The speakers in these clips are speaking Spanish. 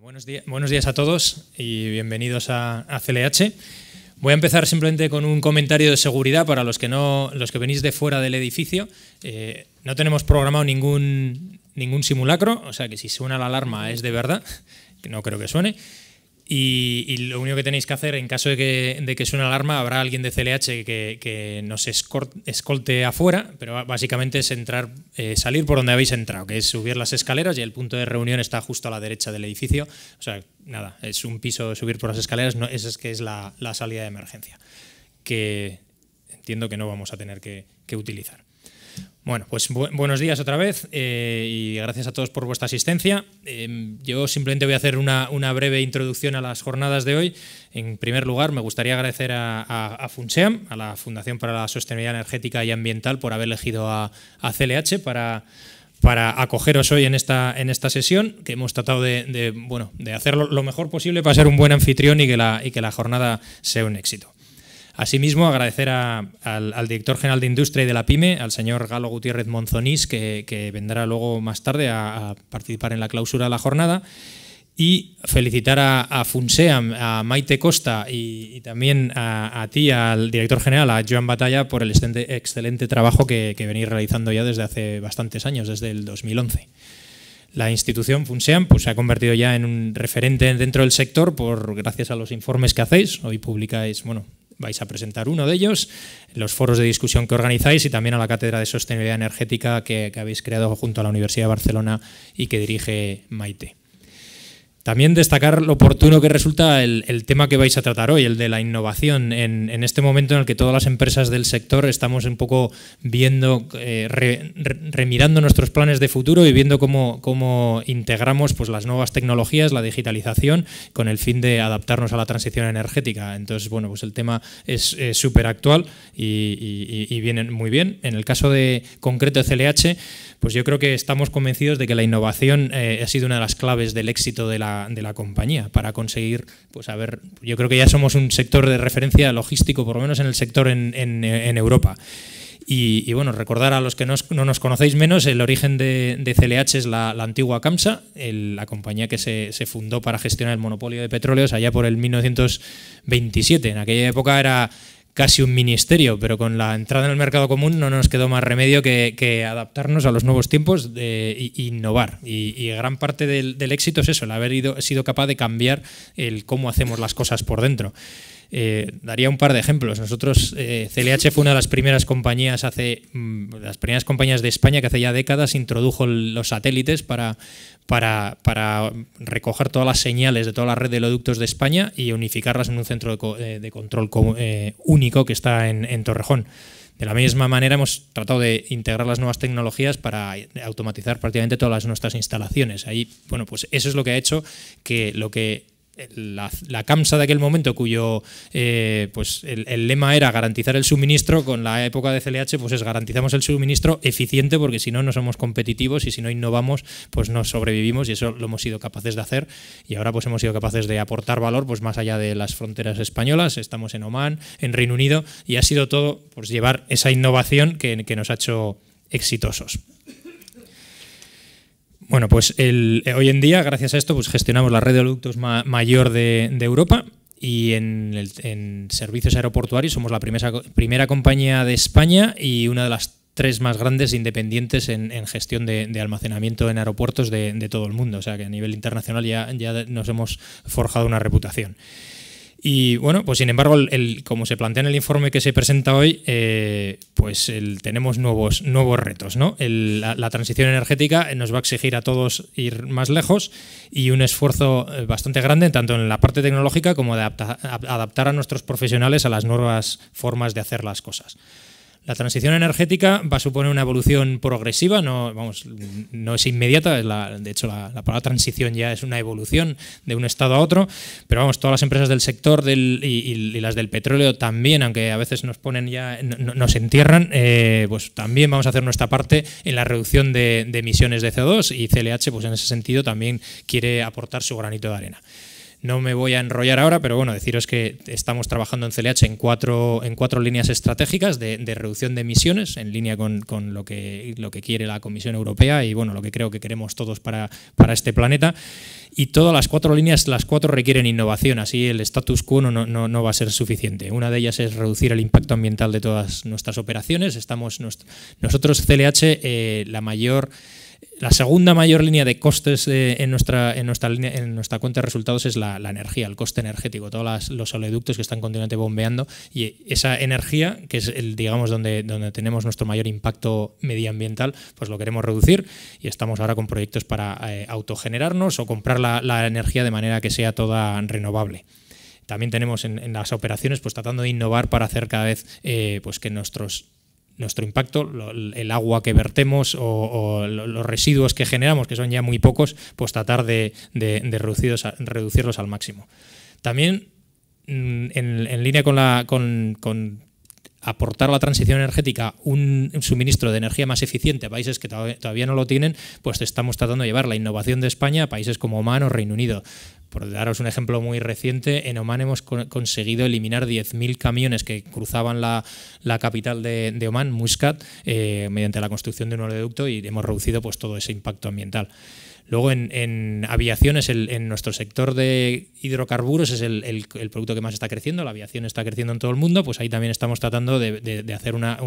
Buenos días, a todos y bienvenidos a, CLH. Voy a empezar simplemente con un comentario de seguridad para los que, no, los que venís de fuera del edificio. Eh, no tenemos programado ningún, ningún simulacro, o sea que si suena la alarma es de verdad, que no creo que suene. Y, lo único que tenéis que hacer, en caso de que, de que alarma, habrá alguien de CLH que, nos escolte afuera, pero básicamente es entrar, eh, salir por donde habéis entrado, que es subir las escaleras y el punto de reunión está justo a la derecha del edificio. O sea, nada, es un piso subir por las escaleras, no, esa es que es la, salida de emergencia, que entiendo que no vamos a tener que utilizar. Bueno, pues buenos días otra vez eh, y gracias a todos por vuestra asistencia. Em, yo simplemente voy a hacer una, breve introducción a las jornadas de hoy. En primer lugar, me gustaría agradecer a, a, a FUNSEAM, a la Fundación para la Sostenibilidad Energética y Ambiental, por haber elegido a, CLH para, acogeros hoy en esta, en esta sesión, que hemos tratado de, de, bueno, de hacerlo lo mejor posible para ser un buen anfitrión y que y que la jornada sea un éxito. Asimismo, agradecer al, director general de Industria y de la PyME, al señor Galo Gutiérrez Monzonís, que, vendrá luego más tarde a, participar en la clausura de la jornada. Y felicitar a, Funseam, a Maite Costa y, también a, ti, al director general, a Joan Batalla, por el excelente, trabajo que, venís realizando ya desde hace bastantes años, desde el 2011 la institución FUNSEAM pues, se ha convertido ya en un referente dentro del sector por gracias a los informes que hacéis. Hoy publicáis, bueno, vais a presentar uno de ellos, los foros de discusión que organizáis y también a la Cátedra de Sostenibilidad Energética que, que habéis creado junto a la Universidad de Barcelona y que dirige Maite. También destacar lo oportuno que resulta el, tema que vais a tratar hoy, el de la innovación, en, este momento en el que todas las empresas del sector estamos un poco viendo, eh, remirando nuestros planes de futuro y viendo cómo, integramos pues, las nuevas tecnologías, la digitalización, con el fin de adaptarnos a la transición energética. Entonces, bueno, pues el tema es súper actual y, viene muy bien. En el caso de concreto de CLH, pues yo creo que estamos convencidos de que la innovación eh, ha sido una de las claves del éxito de la, compañía para conseguir, pues a ver, yo creo que ya somos un sector de referencia logístico, por lo menos en el sector en, Europa. Y, bueno, recordar a los que no, nos conocéis menos, el origen de, de CLH es la, antigua CAMSA, la compañía que se, se, fundó para gestionar el monopolio de petróleos allá por el 1927. En aquella época era, casi un ministerio, pero con la entrada en el mercado común no nos quedó más remedio que, adaptarnos a los nuevos tiempos e innovar. Y, gran parte del, éxito es eso, el haber sido capaz de cambiar el cómo hacemos las cosas por dentro. Eh, daría un par de ejemplos. Nosotros, CLH eh, fue una de las primeras compañías hace mm, las primeras compañías de España que hace ya décadas introdujo los satélites para, para, recoger todas las señales de toda la red de oleoductos de España y unificarlas en un centro de, eh, control único que está en, Torrejón. De la misma manera hemos tratado de integrar las nuevas tecnologías para automatizar prácticamente todas las nuestras instalaciones. Ahí, bueno, pues eso es lo que ha hecho que lo que la, CAMSA de aquel momento, cuyo eh, pues el, lema era garantizar el suministro, con la época de CLH, pues es garantizamos el suministro eficiente, porque si no, no somos competitivos y si no innovamos, pues no sobrevivimos y eso lo hemos sido capaces de hacer. Y ahora pues hemos sido capaces de aportar valor pues más allá de las fronteras españolas, estamos en Oman, en Reino Unido, y ha sido todo pues llevar esa innovación que nos ha hecho exitosos. Bueno, pues el, eh, hoy en día, gracias a esto, pues gestionamos la red de productos mayor de, Europa y en, en, servicios aeroportuarios somos la primera, primera compañía de España y una de las tres más grandes independientes en, gestión de, almacenamiento en aeropuertos de, todo el mundo. O sea que a nivel internacional ya nos hemos forjado una reputación. Y bueno, pues sin embargo, como se plantea en el informe que se presenta hoy, eh, pues tenemos nuevos, nuevos retos. La, transición energética nos va a exigir a todos ir más lejos y un esfuerzo eh, bastante grande, tanto en la parte tecnológica como de adaptar a nuestros profesionales a las nuevas formas de hacer las cosas. La transición energética va a suponer una evolución progresiva, no, vamos, no es inmediata, de hecho la, palabra transición ya es una evolución de un estado a otro, pero vamos, todas las empresas del sector y, las del petróleo también, aunque a veces nos ponen ya, nos entierran, eh, pues también vamos a hacer nuestra parte en la reducción de, emisiones de CO2 y CLH, pues en ese sentido también quiere aportar su granito de arena. No me voy a enrollar ahora, pero bueno, deciros que estamos trabajando en CLH en cuatro, en cuatro líneas estratégicas de, reducción de emisiones, en línea con, lo, que, lo que quiere la Comisión Europea y bueno, lo que creo que queremos todos para, para este planeta. Y todas las cuatro líneas, las cuatro requieren innovación, así el status quo no, no, va a ser suficiente. Una de ellas es reducir el impacto ambiental de todas nuestras operaciones. Estamos, nosotros, CLH, eh, la mayor la segunda mayor línea de costes en, nuestra, en, nuestra en nuestra cuenta de resultados es la, energía, el coste energético, todos los oleoductos que están continuamente bombeando y esa energía, que es el, digamos, donde, donde tenemos nuestro mayor impacto medioambiental, pues lo queremos reducir y estamos ahora con proyectos para eh, autogenerarnos o comprar la, energía de manera que sea toda renovable también tenemos en, las operaciones, pues tratando de innovar para hacer cada vez eh, pues que nuestros nuestro impacto, el agua que vertemos o, los residuos que generamos, que son ya muy pocos, pues tratar de, reducirlos, al máximo. También mm, en, línea con, la, con aportar a la transición energética un suministro de energía más eficiente a países que todavía no lo tienen, pues estamos tratando de llevar la innovación de España a países como Oman o Reino Unido. Por daros un ejemplo muy reciente, en Oman hemos conseguido eliminar 10.000 camiones que cruzaban la, capital de, Oman, Muscat, eh, mediante la construcción de un oleoducto y hemos reducido pues, todo ese impacto ambiental. Luego en, en aviación en nuestro sector de hidrocarburos es el, producto que más está creciendo, la aviación está creciendo en todo el mundo, pues ahí también estamos tratando de, hacer una,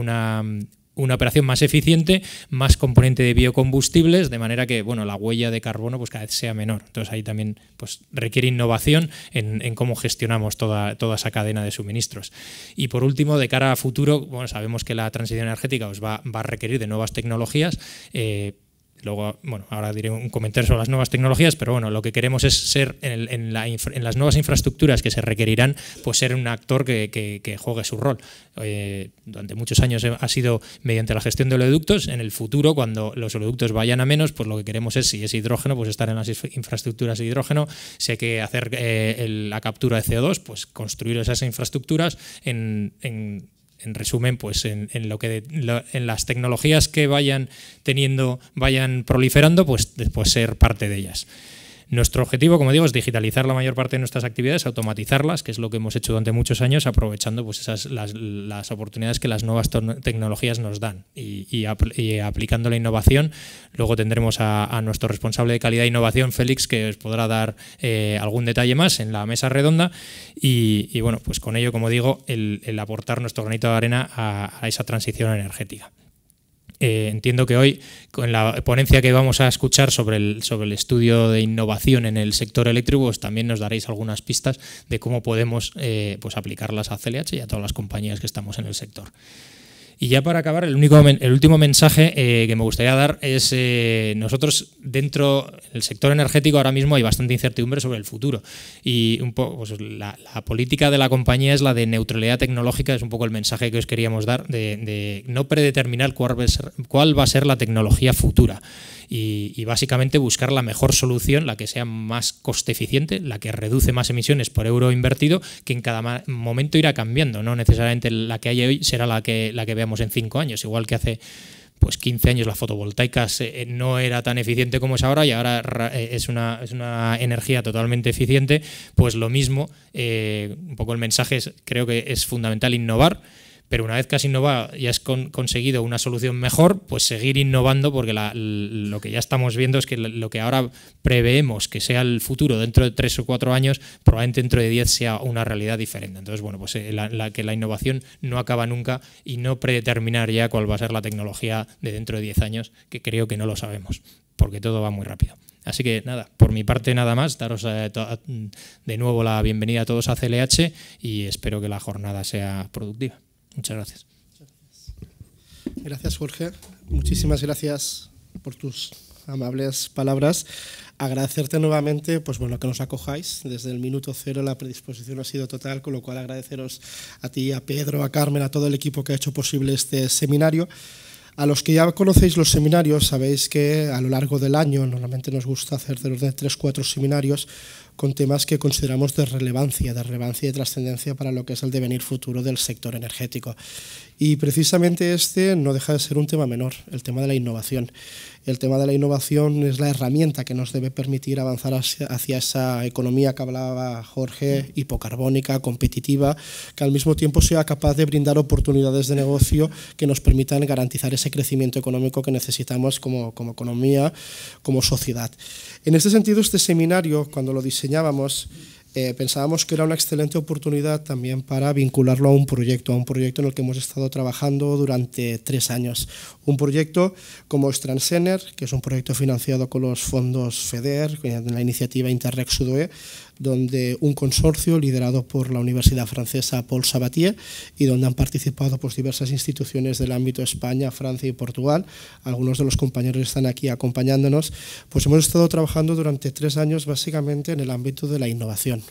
operación más eficiente, más componente de biocombustibles, de manera que bueno, la huella de carbono pues cada vez sea menor. Entonces ahí también pues, requiere innovación en, cómo gestionamos toda, toda esa cadena de suministros. Y por último, de cara a futuro, bueno, sabemos que la transición energética va, a requerir de nuevas tecnologías. Eh, Luego, bueno, ahora diré un comentario sobre las nuevas tecnologías, pero bueno, lo que queremos es ser en, las nuevas infraestructuras que se requerirán, pues ser un actor que, juegue su rol. Eh, durante muchos años ha sido mediante la gestión de oleoductos. En el futuro, cuando los oleoductos vayan a menos, pues lo que queremos es, si es hidrógeno, pues estar en las infraestructuras de hidrógeno. si hay que hacer eh, la captura de CO2, pues construir esas infraestructuras en en resumen, pues en, lo que en las tecnologías que vayan teniendo, vayan proliferando, pues después ser parte de ellas. Nuestro objetivo, como digo, es digitalizar la mayor parte de nuestras actividades, automatizarlas, que es lo que hemos hecho durante muchos años, aprovechando pues, esas, las, oportunidades que las nuevas tecnologías nos dan. Y, aplicando la innovación, luego tendremos a, nuestro responsable de calidad e innovación, Félix, que os podrá dar eh, algún detalle más en la mesa redonda. Y, bueno, pues con ello, como digo, el, aportar nuestro granito de arena a esa transición energética. Eh, entiendo que hoy, con la ponencia que vamos a escuchar sobre el, sobre el estudio de innovación en el sector eléctrico, pues también nos daréis algunas pistas de cómo podemos eh, pues aplicarlas a CLH y a todas las compañías que estamos en el sector. Y ya para acabar, el, único, el último mensaje eh, que me gustaría dar es, eh, nosotros dentro del sector energético ahora mismo hay bastante incertidumbre sobre el futuro. Y un poco, pues, la, política de la compañía es la de neutralidad tecnológica, es un poco el mensaje que os queríamos dar, de, no predeterminar cuál va, a ser, cuál va a ser la tecnología futura. Y, básicamente buscar la mejor solución, la que sea más coste eficiente, la que reduce más emisiones por euro invertido, que en cada momento irá cambiando. No necesariamente la que hay hoy será la que, la que veamos en cinco años, igual que hace pues 15 años la fotovoltaica eh, eh, no era tan eficiente como es ahora y ahora eh, es una, es una energía totalmente eficiente, pues lo mismo, un poco el mensaje es, creo que es fundamental innovar pero una vez que has innovado y has conseguido una solución mejor, pues seguir innovando, porque lo que ya estamos viendo es que lo que ahora preveemos que sea el futuro dentro de tres o cuatro años, probablemente dentro de diez sea una realidad diferente. Entonces, bueno, pues eh, la, que la innovación no acaba nunca y no predeterminar ya cuál va a ser la tecnología de dentro de diez años, que creo que no lo sabemos, porque todo va muy rápido. Así que nada, por mi parte nada más, daros eh, de nuevo la bienvenida a todos a CLH y espero que la jornada sea productiva. Muchas gracias. Gracias, Jorge. Muchísimas gracias por tus amables palabras. Agradecerte nuevamente, pues bueno, que nos acojáis. Desde el minuto cero la predisposición ha sido total, con lo cual agradeceros a ti, a Pedro, a Carmen, a todo el equipo que ha hecho posible este seminario. A los que ya conocéis los seminarios, sabéis que a lo largo del año normalmente nos gusta hacer de los de tres, cuatro seminarios con temas que consideramos de relevancia, de relevancia y trascendencia para lo que es el devenir futuro del sector energético. Y precisamente este no deja de ser un tema menor, el tema de la innovación. El tema de la innovación es la herramienta que nos debe permitir avanzar hacia, esa economía que hablaba Jorge, hipocarbónica, competitiva, que al mismo tiempo sea capaz de brindar oportunidades de negocio que nos permitan garantizar ese crecimiento económico que necesitamos como, como economía, como sociedad. En este sentido, este seminario, cuando lo diseñábamos, eh, pensábamos que era una excelente oportunidad también para vincularlo a un proyecto, a un proyecto en el que hemos estado trabajando durante tres años, un proyecto como Stransener, que es un proyecto financiado con los fondos FEDER, con la iniciativa Interreg Sudoe, donde un consorcio liderado por la Universidad Francesa Paul Sabatier y donde han participado pues, diversas instituciones del ámbito España, Francia y Portugal. Algunos de los compañeros están aquí acompañándonos. Pues hemos estado trabajando durante tres años básicamente en el ámbito de la innovación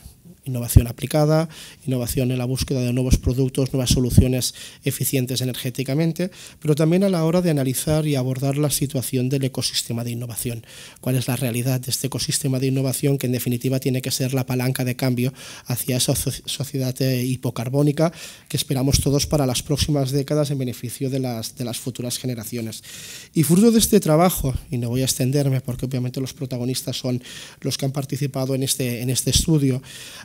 innovación aplicada, innovación en la búsqueda de nuevos productos, nuevas soluciones eficientes energéticamente, pero también a la hora de analizar y abordar la situación del ecosistema de innovación. ¿Cuál es la realidad de este ecosistema de innovación que en definitiva tiene que ser la palanca de cambio hacia esa sociedad eh, hipocarbónica que esperamos todos para las próximas décadas en beneficio de las, de las futuras generaciones? Y fruto de este trabajo, y no voy a extenderme porque obviamente los protagonistas son los que han participado en este, en este estudio,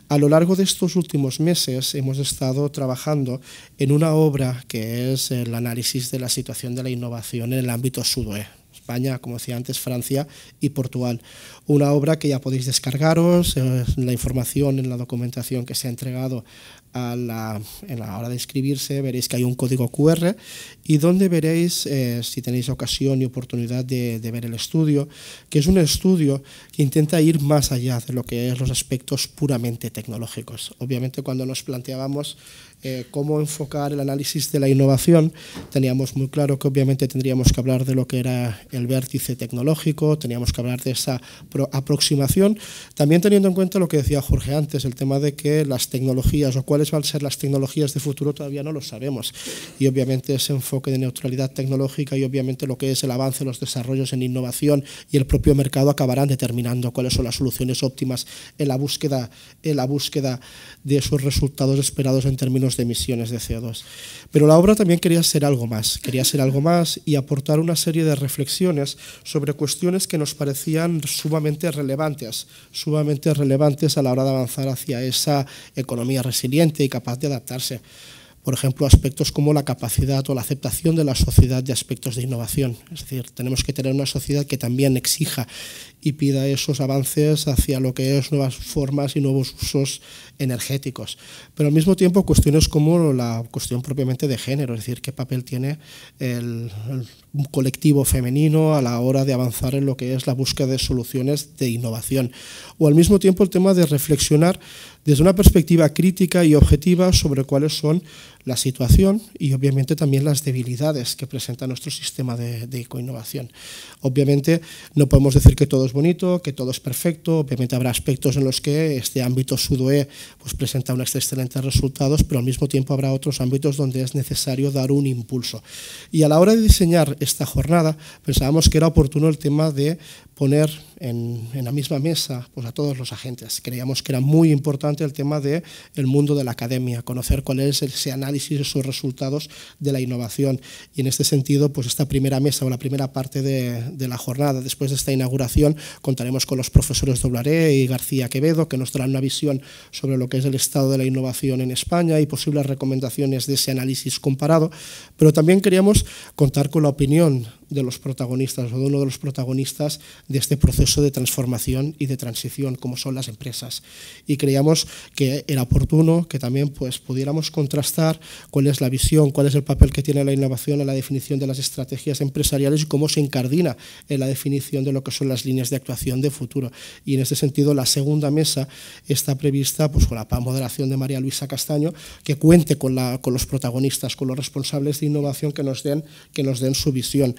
a lo largo de estos últimos meses hemos estado trabajando en una obra que es el análisis de la situación de la innovación en el ámbito SUDOE, España, como decía antes, Francia y Portugal. Una obra que ya podéis descargaros, eh, la información en la documentación que se ha entregado en la hora de inscribirse veréis que hay un código QR y donde veréis, eh, si tenéis ocasión y oportunidad de, de, ver el estudio, que es un estudio que intenta ir más allá de lo que es los aspectos puramente tecnológicos. Obviamente cuando nos planteábamos eh, cómo enfocar el análisis de la innovación, teníamos muy claro que obviamente tendríamos que hablar de lo que era el vértice tecnológico, teníamos que hablar de esa aproximación, también teniendo en cuenta lo que decía Jorge antes, el tema de que las tecnologías o cuáles van a ser las tecnologías de futuro todavía no lo sabemos. Y obviamente ese enfoque de neutralidad tecnológica y obviamente lo que es el avance, los desarrollos en innovación y el propio mercado acabarán determinando cuáles son las soluciones óptimas en la búsqueda, en la búsqueda de esos resultados esperados en términos de emisiones de CO2. Pero la obra también quería ser algo más, quería ser algo más y aportar una serie de reflexiones sobre cuestiones que nos parecían sumamente relevantes, sumamente relevantes a la hora de avanzar hacia esa economía resiliente y capaz de adaptarse por ejemplo, aspectos como la capacidad o la aceptación de la sociedad de aspectos de innovación. Es decir, tenemos que tener una sociedad que también exija y pida esos avances hacia lo que es nuevas formas y nuevos usos energéticos. Pero al mismo tiempo cuestiones como la cuestión propiamente de género, es decir, qué papel tiene el, colectivo femenino a la hora de avanzar en lo que es la búsqueda de soluciones de innovación. O al mismo tiempo el tema de reflexionar desde una perspectiva crítica y objetiva sobre cuáles son la situación y obviamente también las debilidades que presenta nuestro sistema de, de Obviamente no podemos decir que todo es bonito, que todo es perfecto, obviamente habrá aspectos en los que este ámbito sudoe pues, presenta unos excelentes resultados, pero al mismo tiempo habrá otros ámbitos donde es necesario dar un impulso. Y a la hora de diseñar esta jornada pensábamos que era oportuno el tema de poner en, la misma mesa pues, a todos los agentes. Creíamos que era muy importante el tema del el mundo de la academia, conocer cuál es ese análisis y sus resultados de la innovación. Y en este sentido, pues esta primera mesa o la primera parte de, de la jornada, después de esta inauguración, contaremos con los profesores Doblaré y García Quevedo, que nos darán una visión sobre lo que es el estado de la innovación en España y posibles recomendaciones de ese análisis comparado. Pero también queríamos contar con la opinión de los protagonistas o de uno de los protagonistas de este proceso de transformación y de transición, como son las empresas. Y creíamos que era oportuno que también pues, pudiéramos contrastar cuál es la visión, cuál es el papel que tiene la innovación en la definición de las estrategias empresariales y cómo se incardina en la definición de lo que son las líneas de actuación de futuro. Y en este sentido, la segunda mesa está prevista pues, con la moderación de María Luisa Castaño, que cuente con, la, con los protagonistas, con los responsables de innovación que nos den, que nos den su visión.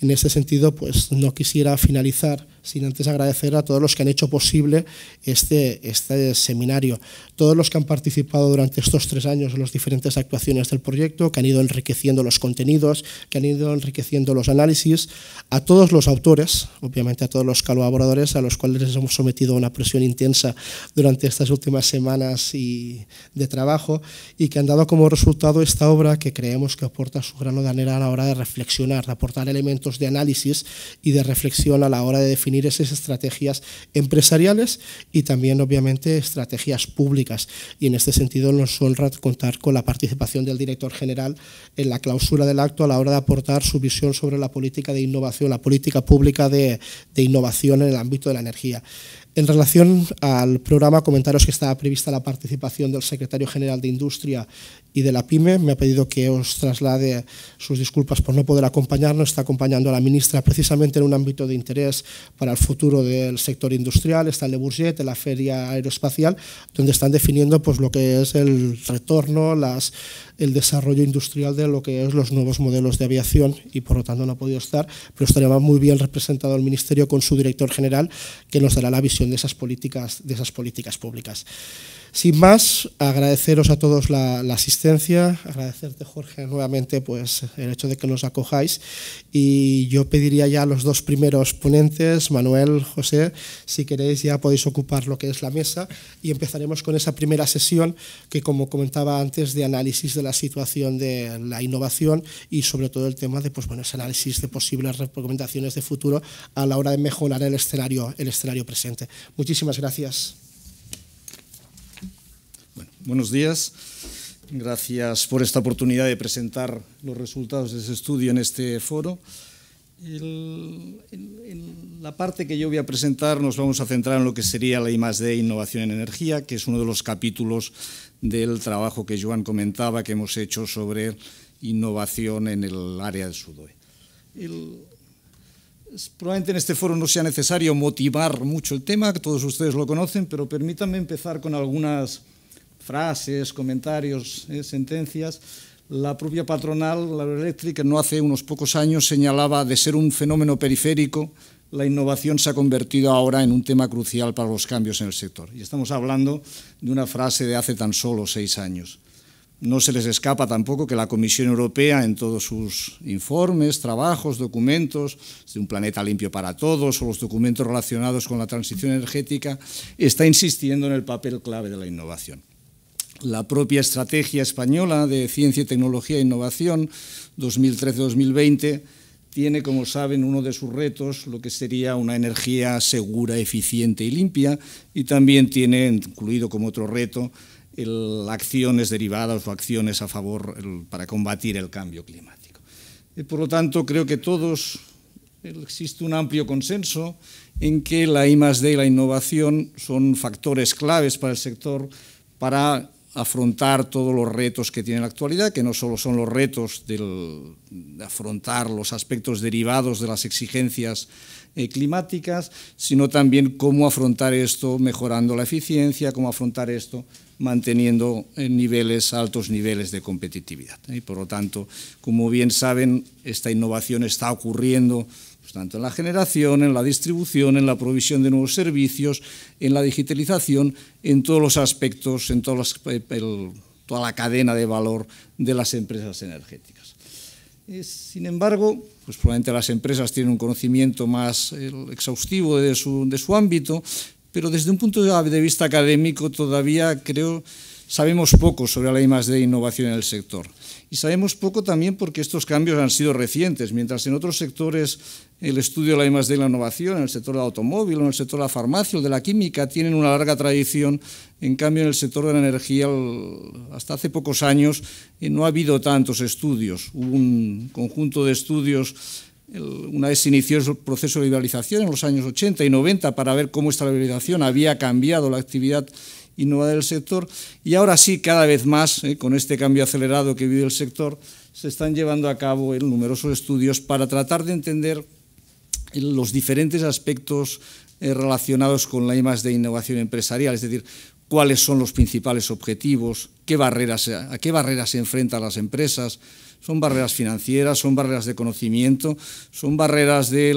En ese sentido, pues no quisiera finalizar sin antes agradecer a todos los que han hecho posible este, este seminario, todos los que han participado durante estos tres años en las diferentes actuaciones del proyecto, que han ido enriqueciendo los contenidos, que han ido enriqueciendo los análisis, a todos los autores, obviamente a todos los colaboradores a los cuales les hemos sometido a una presión intensa durante estas últimas semanas y de trabajo y que han dado como resultado esta obra que creemos que aporta su grano de arena a la hora de reflexionar, de aportar elementos de análisis y de reflexión a la hora de definir esas estrategias empresariales y también, obviamente, estrategias públicas. Y en este sentido nos honra contar con la participación del director general en la clausura del acto a la hora de aportar su visión sobre la política de innovación, la política pública de, de innovación en el ámbito de la energía. En relación al programa, comentaros que estaba prevista la participación del secretario general de Industria y de la PYME. Me ha pedido que os traslade sus disculpas por no poder acompañarnos. Está acompañando a la ministra precisamente en un ámbito de interés para el futuro del sector industrial. Está en Le Bourget, en la Feria Aeroespacial, donde están definiendo pues, lo que es el retorno, el desarrollo industrial de lo que es los nuevos modelos de aviación y por lo tanto no ha podido estar, pero estaría muy bien representado el Ministerio con su director general que nos dará la visión de esas políticas públicas. Sin más, agradeceros a todos la, asistencia, agradecerte Jorge nuevamente pues, el hecho de que nos acojáis y yo pediría ya a los dos primeros ponentes, Manuel, José, si queréis ya podéis ocupar lo que es la mesa y empezaremos con esa primera sesión que como comentaba antes de análisis de la situación de la innovación y sobre todo el tema de pues, bueno, ese análisis de posibles recomendaciones de futuro a la hora de mejorar el escenario, el escenario presente. Muchísimas Gracias buenos días. Gracias por esta oportunidad de presentar los resultados de ese estudio en este foro. El, la parte que yo voy a presentar nos vamos a centrar en lo que sería la I+.D. Innovación en Energía, que es uno de los capítulos del trabajo que Joan comentaba que hemos hecho sobre innovación en el área del sudoe. probablemente en este foro no sea necesario motivar mucho el tema, todos ustedes lo conocen, pero permítanme empezar con algunas frases, comentarios, eh, sentencias, la propia patronal, la eléctrica, no hace unos pocos años señalaba de ser un fenómeno periférico, la innovación se ha convertido ahora en un tema crucial para los cambios en el sector. Y estamos hablando de una frase de hace tan solo seis años. No se les escapa tampoco que la Comisión Europea, en todos sus informes, trabajos, documentos, de un planeta limpio para todos o los documentos relacionados con la transición energética, está insistiendo en el papel clave de la innovación la propia Estrategia Española de Ciencia, Tecnología e Innovación 2013-2020 tiene, como saben, uno de sus retos, lo que sería una energía segura, eficiente y limpia, y también tiene incluido como otro reto acciones derivadas o acciones a favor para combatir el cambio climático. Eh, por lo tanto, creo que todos, existe un amplio consenso en que la I+.D. y la innovación son factores claves para el sector para afrontar todos los retos que tiene la actualidad, que no solo son los retos de afrontar los aspectos derivados de las exigencias eh, climáticas, sino también cómo afrontar esto mejorando la eficiencia, cómo afrontar esto manteniendo eh, niveles, altos niveles de competitividad. ¿eh? Y por lo tanto, como bien saben, esta innovación está ocurriendo pues tanto en la generación, en la distribución, en la provisión de nuevos servicios, en la digitalización, en todos los aspectos, en eh, toda la cadena de valor de las empresas energéticas. Eh, sin embargo, pues probablemente las empresas tienen un conocimiento más exhaustivo de su, ámbito, pero desde un punto de vista académico todavía creo sabemos poco sobre la de innovación en el sector. Y sabemos poco también porque estos cambios han sido recientes, mientras en otros sectores el estudio de la I+.D. y la innovación, en el sector del automóvil, en el sector de la farmacia o de la química, tienen una larga tradición. En cambio, en el sector de la energía, hasta hace pocos años, eh, no ha habido tantos estudios. Hubo un conjunto de estudios una vez inició el proceso de liberalización en los años 80 y 90 para ver cómo esta liberalización había cambiado la actividad innovar el sector. Y ahora sí, cada vez más, eh, con este cambio acelerado que vive el sector, se están llevando a cabo eh, numerosos estudios para tratar de entender eh, los diferentes aspectos relacionados con la IMAX de innovación empresarial, es decir, cuáles son los principales objetivos, qué barreras, a qué barreras se enfrentan las empresas, son barreras financieras, son barreras de conocimiento, son barreras de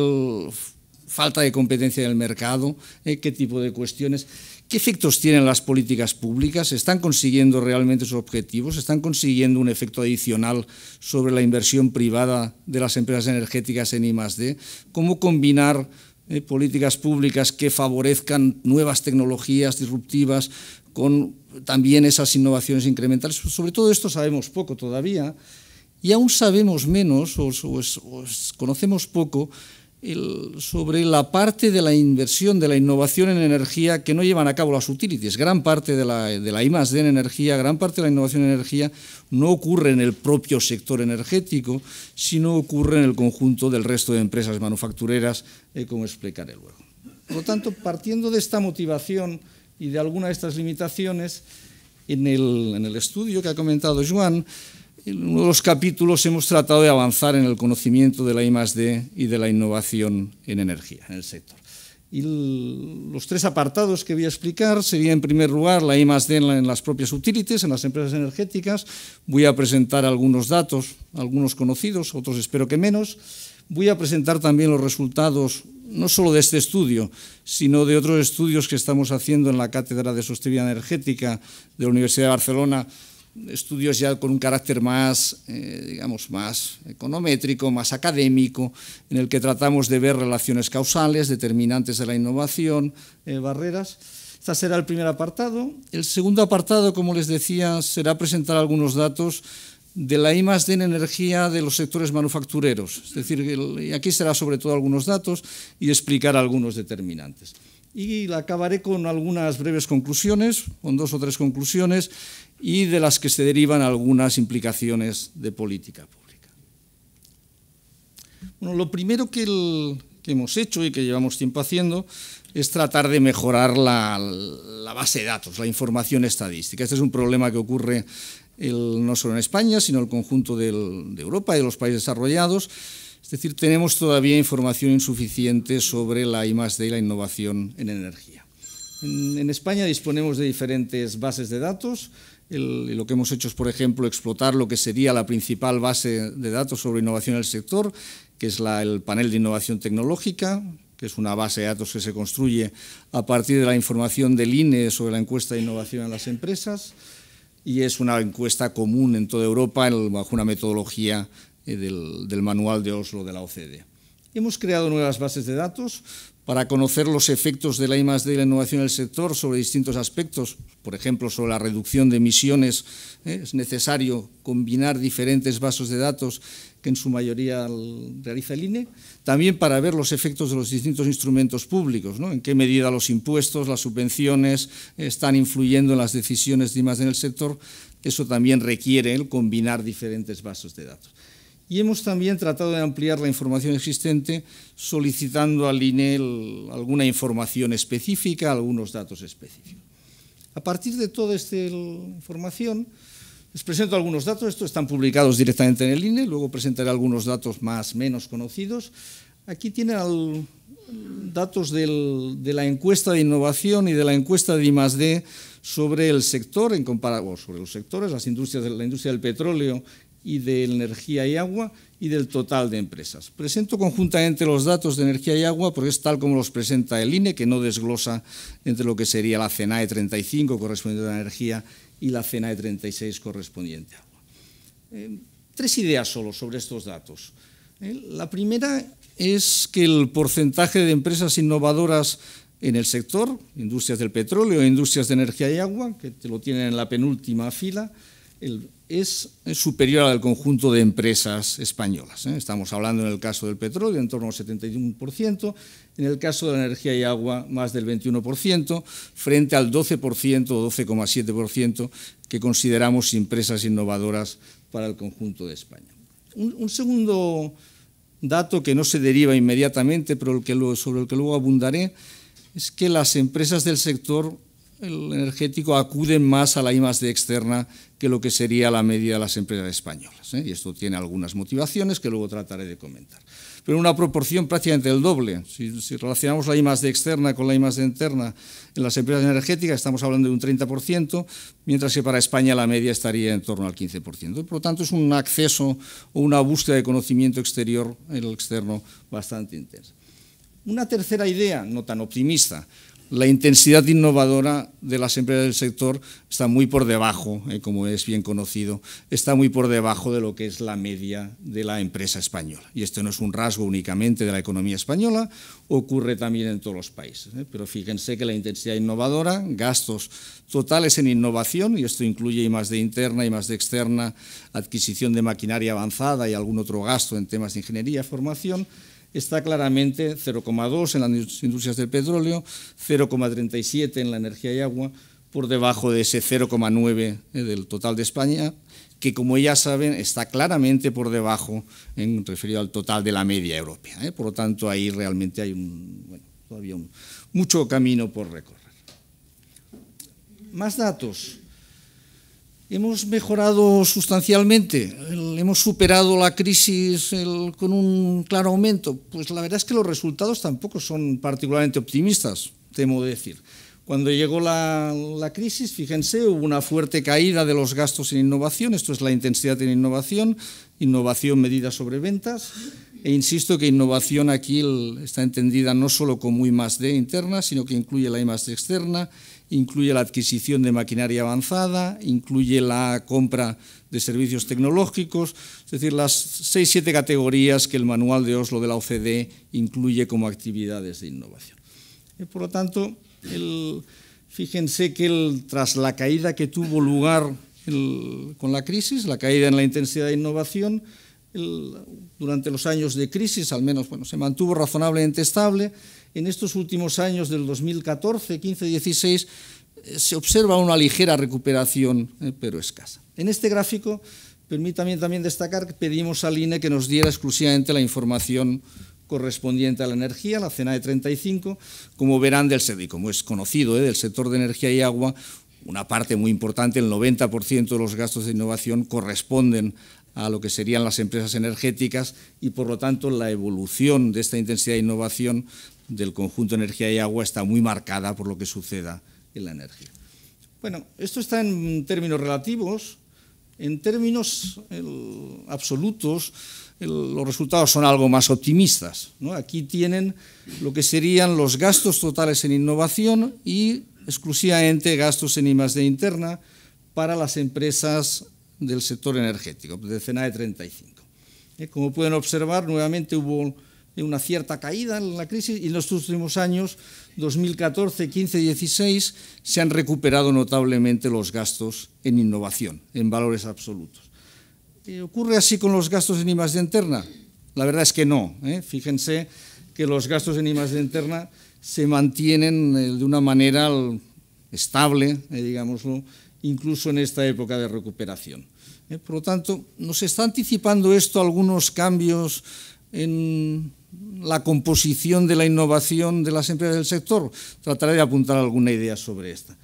falta de competencia en el mercado, qué tipo de cuestiones. ¿Qué efectos tienen las políticas públicas? ¿Están consiguiendo realmente sus objetivos? ¿Están consiguiendo un efecto adicional sobre la inversión privada de las empresas energéticas en I+.D.? ¿Cómo combinar eh, políticas públicas que favorezcan nuevas tecnologías disruptivas con también esas innovaciones incrementales? Pues sobre todo esto sabemos poco todavía y aún sabemos menos o, o conocemos poco sobre la parte de la inversión, de la innovación en energía que no llevan a cabo las utilities. Gran parte de la, de la +D en energía, gran parte de la innovación en energía no ocurre en el propio sector energético, sino ocurre en el conjunto del resto de empresas manufactureras, eh, como explicaré luego. Por lo tanto, partiendo de esta motivación y de alguna de estas limitaciones, en el, en el estudio que ha comentado Joan, en uno de los capítulos hemos tratado de avanzar en el conocimiento de la I+D y de la innovación en energía en el sector. Y los tres apartados que voy a explicar serían, en primer lugar, la I +D en las propias utilities, en las empresas energéticas. Voy a presentar algunos datos, algunos conocidos, otros espero que menos. Voy a presentar también los resultados, no solo de este estudio, sino de otros estudios que estamos haciendo en la Cátedra de Sostenibilidad Energética de la Universidad de Barcelona, estudios ya con un carácter más, eh, digamos, más econométrico, más académico, en el que tratamos de ver relaciones causales, determinantes de la innovación, eh, barreras. Este será el primer apartado. El segundo apartado, como les decía, será presentar algunos datos de la I en energía de los sectores manufactureros. Es decir, aquí será sobre todo algunos datos y explicar algunos determinantes. Y acabaré con algunas breves conclusiones, con dos o tres conclusiones, y de las que se derivan algunas implicaciones de política pública. lo primero que, hemos hecho y que llevamos tiempo haciendo es tratar de mejorar la, base de datos, la información estadística. Este es un problema que ocurre no solo en España, sino en el conjunto de Europa y de los países desarrollados. Es decir, tenemos todavía información insuficiente sobre la I+.D. y la innovación en energía. en España disponemos de diferentes bases de datos lo que hemos hecho es, por ejemplo, explotar lo que sería la principal base de datos sobre innovación en el sector, que es la, el panel de innovación tecnológica, que es una base de datos que se construye a partir de la información del INE sobre la encuesta de innovación en las empresas, y es una encuesta común en toda Europa bajo una metodología eh, del manual de Oslo de la OCDE. Hemos creado nuevas bases de datos para conocer los efectos de la I+.D. la innovación del sector sobre distintos aspectos, por ejemplo, sobre la reducción de emisiones, ¿eh? es necesario combinar diferentes vasos de datos que en su mayoría realiza el INE, también para ver los efectos de los distintos instrumentos públicos, en qué medida los impuestos, las subvenciones están influyendo en las decisiones de I+.D. en el sector, eso también requiere el combinar diferentes vasos de datos. Y hemos también tratado de ampliar la información existente solicitando al INE alguna información específica, algunos datos específicos. A partir de toda esta información, les presento algunos datos. Estos están publicados directamente en el INE, luego presentaré algunos datos más menos conocidos. Aquí tienen datos de la encuesta de innovación y de la encuesta de I+.D. sobre el sector, en sobre los sectores, las industrias, la industria del petróleo y de energía y agua y del total de empresas. Presento conjuntamente los datos de energía y agua porque es tal como los presenta el INE, que no desglosa entre lo que sería la de 35 correspondiente a la energía y la de 36 correspondiente a agua. Eh, tres ideas solo sobre estos datos. Eh, la primera es que el porcentaje de empresas innovadoras en el sector, industrias del petróleo, industrias de energía y agua, que te lo tienen en la penúltima fila, el es superior al conjunto de empresas españolas. ¿eh? Estamos hablando en el caso del petróleo en torno al 71%, en el caso de la energía y agua más del 21%, frente al 12% o 12,7% que consideramos empresas innovadoras para el conjunto de España. Un, segundo dato que no se deriva inmediatamente, pero sobre el que luego abundaré, es que las empresas del sector energético acuden más a la de externa que lo que sería la media de las empresas españolas. ¿eh? Y esto tiene algunas motivaciones que luego trataré de comentar. Pero una proporción prácticamente del doble. Si, relacionamos la I de externa con la I de interna en las empresas energéticas, estamos hablando de un 30%, mientras que para España la media estaría en torno al 15%. Por lo tanto, es un acceso o una búsqueda de conocimiento exterior, el externo, bastante intensa. Una tercera idea, no tan optimista, la intensidad innovadora de las empresas del sector está muy por debajo, eh, como es bien conocido, está muy por debajo de lo que es la media de la empresa española. Y esto no es un rasgo únicamente de la economía española, ocurre también en todos los países. Eh. Pero fíjense que la intensidad innovadora, gastos totales en innovación, y esto incluye más de interna y más de externa, adquisición de maquinaria avanzada y algún otro gasto en temas de ingeniería, formación, está claramente 0,2 en las industrias del petróleo, 0,37 en la energía y agua, por debajo de ese 0,9 eh, del total de España, que como ya saben está claramente por debajo en referido al total de la media europea. Eh. Por lo tanto, ahí realmente hay un, todavía mucho camino por recorrer. Más datos. Hemos mejorado sustancialmente, hemos superado la crisis con un claro aumento. Pues la verdad es que los resultados tampoco son particularmente optimistas, temo decir. Cuando llegó la, la, crisis, fíjense, hubo una fuerte caída de los gastos en innovación, esto es la intensidad en innovación, innovación medida sobre ventas. E insisto que innovación aquí está entendida no solo como I más D interna, sino que incluye la I más D externa, incluye la adquisición de maquinaria avanzada, incluye la compra de servicios tecnológicos, es decir, las seis siete categorías que el manual de Oslo de la OCDE incluye como actividades de innovación. por lo tanto, fíjense que tras la caída que tuvo lugar con la crisis, la caída en la intensidad de innovación, durante los años de crisis al menos bueno, se mantuvo razonablemente estable. En estos últimos años del 2014, 15, 16 se observa una ligera recuperación, eh, pero escasa. En este gráfico, permítame también destacar que pedimos al INE que nos diera exclusivamente la información correspondiente a la energía, la cena de 35, como verán del y como es conocido, eh, del sector de energía y agua, una parte muy importante, el 90% de los gastos de innovación corresponden a lo que serían las empresas energéticas y por lo tanto la evolución de esta intensidad de innovación del conjunto energía y agua está muy marcada por lo que suceda en la energía. Bueno, esto está en términos relativos, en términos absolutos los resultados son algo más optimistas. ¿no? Aquí tienen lo que serían los gastos totales en innovación y exclusivamente gastos en de interna para las empresas del sector energético, de CENAE 35. Eh, como pueden observar, nuevamente hubo una cierta caída en la crisis y en los últimos años, 2014, 15, 16, se han recuperado notablemente los gastos en innovación, en valores absolutos. Eh, ¿Ocurre así con los gastos en de interna? La verdad es que no. Eh. Fíjense que los gastos en de interna se mantienen eh, de una manera estable, eh, digámoslo, incluso en esta época de recuperación. Eh. Por lo tanto, nos está anticipando esto algunos cambios en la composición de la innovación de las empresas del sector. Trataré de apuntar alguna idea sobre esta.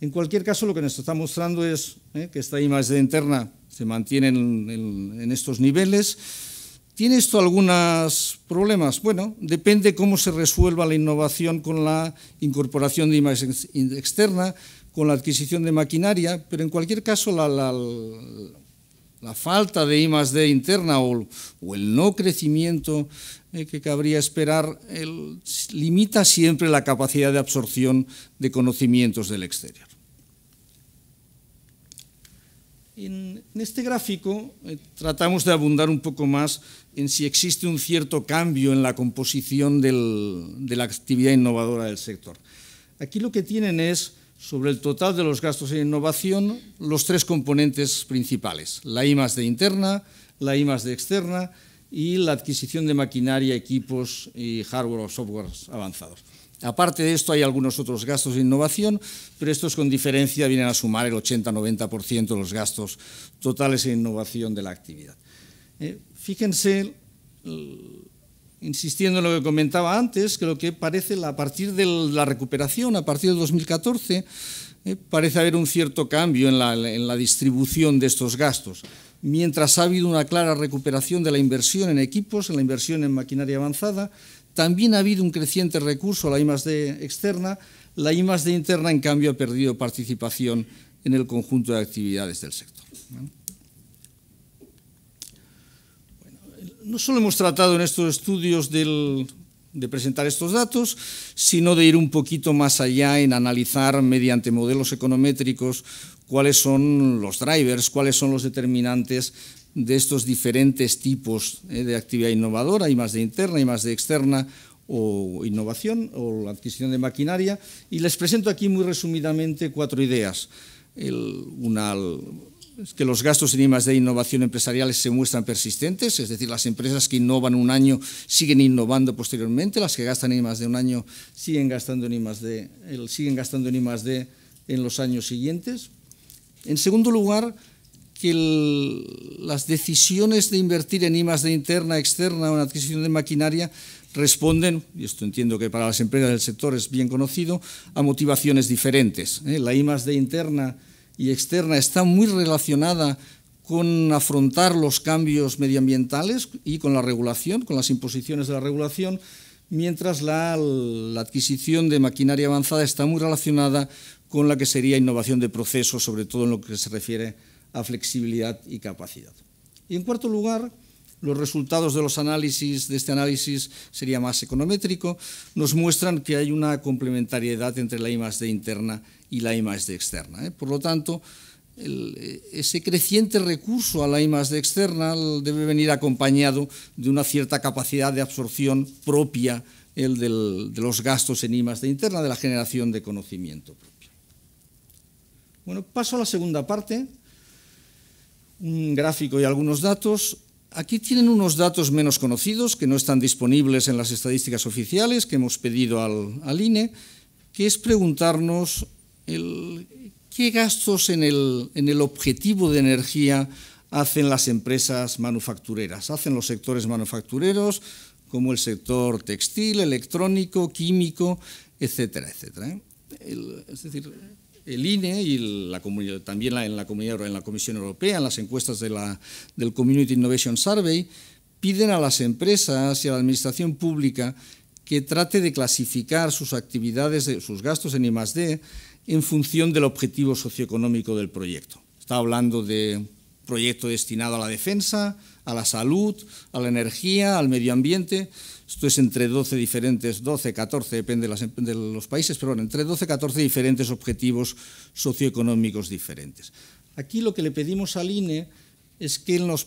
En cualquier caso, lo que nos está mostrando es que esta imagen interna se mantiene en estos niveles, ¿Tiene esto algunos problemas? Bueno, depende cómo se resuelva la innovación con la incorporación de imagen externa, con la adquisición de maquinaria, pero en cualquier caso la, falta de I D interna o, el no crecimiento eh, que cabría esperar limita siempre la capacidad de absorción de conocimientos del exterior. En, este gráfico eh, tratamos de abundar un poco más en si existe un cierto cambio en la composición de la actividad innovadora del sector. Aquí lo que tienen es, sobre el total de los gastos en innovación, los tres componentes principales, la I de interna, la I de externa y la adquisición de maquinaria, equipos y hardware o software avanzados. Aparte de esto hay algunos otros gastos de innovación, pero estos con diferencia vienen a sumar el 80-90% de los gastos totales en innovación de la actividad. Eh, Fíjense, insistiendo en lo que comentaba antes, que lo que parece, a partir de la recuperación, a partir del 2014, eh, parece haber un cierto cambio en la, distribución de estos gastos. Mientras ha habido una clara recuperación de la inversión en equipos, en la inversión en maquinaria avanzada, también ha habido un creciente recurso a la I+D externa, la I+D interna en cambio ha perdido participación en el conjunto de actividades del sector. no solo hemos tratado en estos estudios de presentar estos datos, sino de ir un poquito más allá en analizar mediante modelos econométricos cuáles son los drivers, cuáles son los determinantes de estos diferentes tipos eh, de actividad innovadora, y más de interna, y más de externa, o innovación, o la adquisición de maquinaria. Y les presento aquí muy resumidamente cuatro ideas. El, una, que los gastos en I+.D. de innovación empresariales se muestran persistentes, es decir, las empresas que innovan un año siguen innovando posteriormente, las que gastan en de un año siguen gastando en I+.D. siguen gastando en en los años siguientes. En segundo lugar, que las decisiones de invertir en I+.D. interna, externa o en adquisición de maquinaria responden, y esto entiendo que para las empresas del sector es bien conocido, a motivaciones diferentes. ¿eh? La I+.D. interna y externa está muy relacionada con afrontar los cambios medioambientales y con la regulación, con las imposiciones de la regulación, mientras la, adquisición de maquinaria avanzada está muy relacionada con la que sería innovación de procesos, sobre todo en lo que se refiere a flexibilidad y capacidad. Y en cuarto lugar, los resultados de los análisis, de este análisis sería más econométrico, nos muestran que hay una complementariedad entre la I más D interna y la I más D externa. ¿eh? Por lo tanto, eh, ese creciente recurso a la I más D externa debe venir acompañado de una cierta capacidad de absorción propia el de los gastos en I más D interna, de la generación de conocimiento propio. Bueno, paso a la segunda parte, un gráfico y algunos datos. Aquí tienen unos datos menos conocidos que no están disponibles en las estadísticas oficiales que hemos pedido al, INE, que es preguntarnos qué gastos en el, objetivo de energía hacen las empresas manufactureras, hacen los sectores manufactureros, como el sector textil, electrónico, químico, etcétera, etcétera. Eh? es decir, el INE y la también en, la Comisión Europea, en las encuestas del Community Innovation Survey, piden a las empresas y a la administración pública que trate de clasificar sus actividades, sus gastos en I+.D. en función del objetivo socioeconómico del proyecto. Está hablando de proyecto destinado a la defensa, a la salud, a la energía, al medio ambiente. Esto es entre 12 diferentes, 12, 14, depende em-, de, los países, pero entre 12 14 diferentes objetivos socioeconómicos diferentes. Aquí lo que le pedimos al INE es que nos,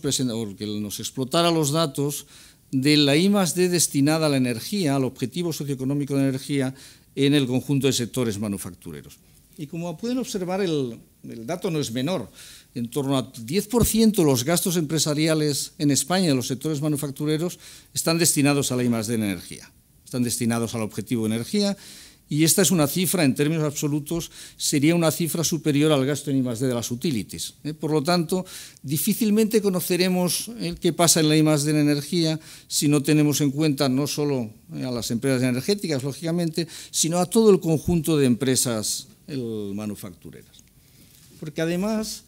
explotara los datos de la I D destinada a la energía, al objetivo socioeconómico de energía en el conjunto de sectores manufactureros. Y como pueden observar, el dato no es menor en torno al 10% de los gastos empresariales en España, en los sectores manufactureros, están destinados a la I+.D. en energía, están destinados al objetivo de energía, y esta es una cifra, en términos absolutos, sería una cifra superior al gasto en I+.D. de las utilities. ¿eh? Por lo tanto, difícilmente conoceremos el ¿eh? qué pasa en la I+.D. en energía si no tenemos en cuenta no solo ¿eh? a las empresas energéticas, lógicamente, sino a todo el conjunto de empresas manufactureras. Porque además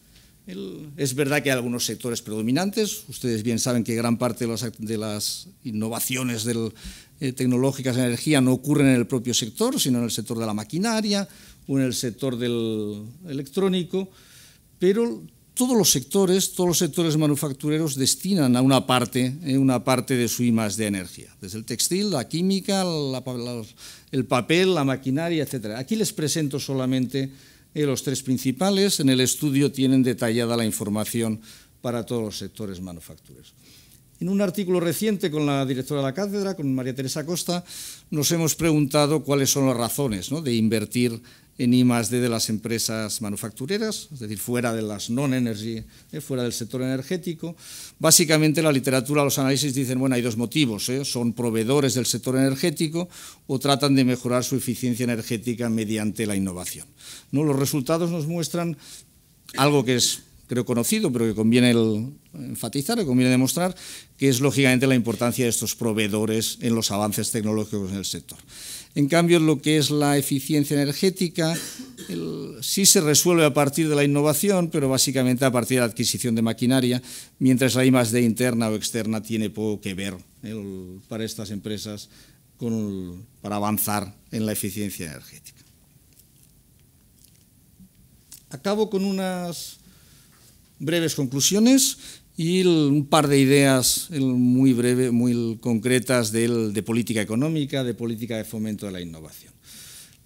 es verdad que hay algunos sectores predominantes. Ustedes bien saben que gran parte de las, innovaciones eh, tecnológicas de energía no ocurren en el propio sector, sino en el sector de la maquinaria o en el sector del electrónico. Pero todos los sectores, todos los sectores manufactureros destinan a una parte, eh, una parte de su I de energía, desde el textil, la química, el papel, la maquinaria, etc. Aquí les presento solamente los tres principales. En el estudio tienen detallada la información para todos los sectores manufactureros. En un artículo reciente con la directora de la cátedra, con María Teresa Costa, nos hemos preguntado cuáles son las razones de invertir en I+.D. de las empresas manufactureras, es decir, fuera de las non-energy, eh, fuera del sector energético. Básicamente la literatura, los análisis dicen, bueno, hay dos motivos, ¿eh? son proveedores del sector energético o tratan de mejorar su eficiencia energética mediante la innovación. Los resultados nos muestran algo que es creo conocido, pero que conviene enfatizar, que conviene demostrar, que es lógicamente la importancia de estos proveedores en los avances tecnológicos en el sector. En cambio, lo que es la eficiencia energética, sí se resuelve a partir de la innovación, pero básicamente a partir de la adquisición de maquinaria, mientras la I de interna o externa tiene poco que ver ¿eh? para estas empresas para avanzar en la eficiencia energética. Acabo con unas breves conclusiones y un par de ideas muy breve, muy concretas de, de política económica, de política de fomento de la innovación.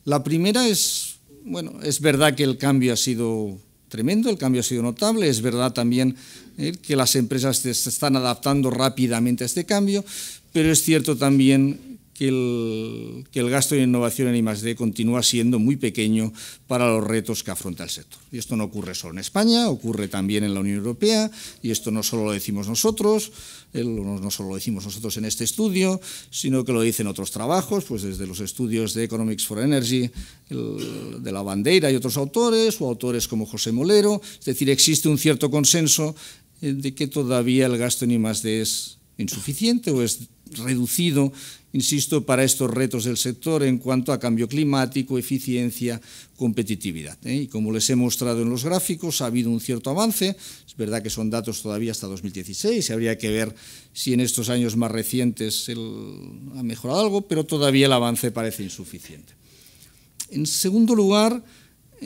La primera es, bueno, es verdad que el cambio ha sido tremendo, el cambio ha sido notable, es verdad también eh, que las empresas se están adaptando rápidamente a este cambio, pero es cierto también que el, el gasto en innovación en I+.D. continúa siendo muy pequeño para los retos que afronta el sector. Y esto no ocurre solo en España, ocurre también en la Unión Europea, y esto no solo lo decimos nosotros, no solo lo decimos nosotros en este estudio, sino que lo dicen otros trabajos, pues desde los estudios de Economics for Energy, de la Bandeira y otros autores, o autores como José Molero, es decir, existe un cierto consenso eh, de que todavía el gasto en I+.D. es insuficiente o es reducido insisto, para estos retos del sector en cuanto a cambio climático, eficiencia, competitividad. ¿eh? Y como les he mostrado en los gráficos, ha habido un cierto avance, es verdad que son datos todavía hasta 2016, habría que ver si en estos años más recientes ha mejorado algo, pero todavía el avance parece insuficiente. En segundo lugar,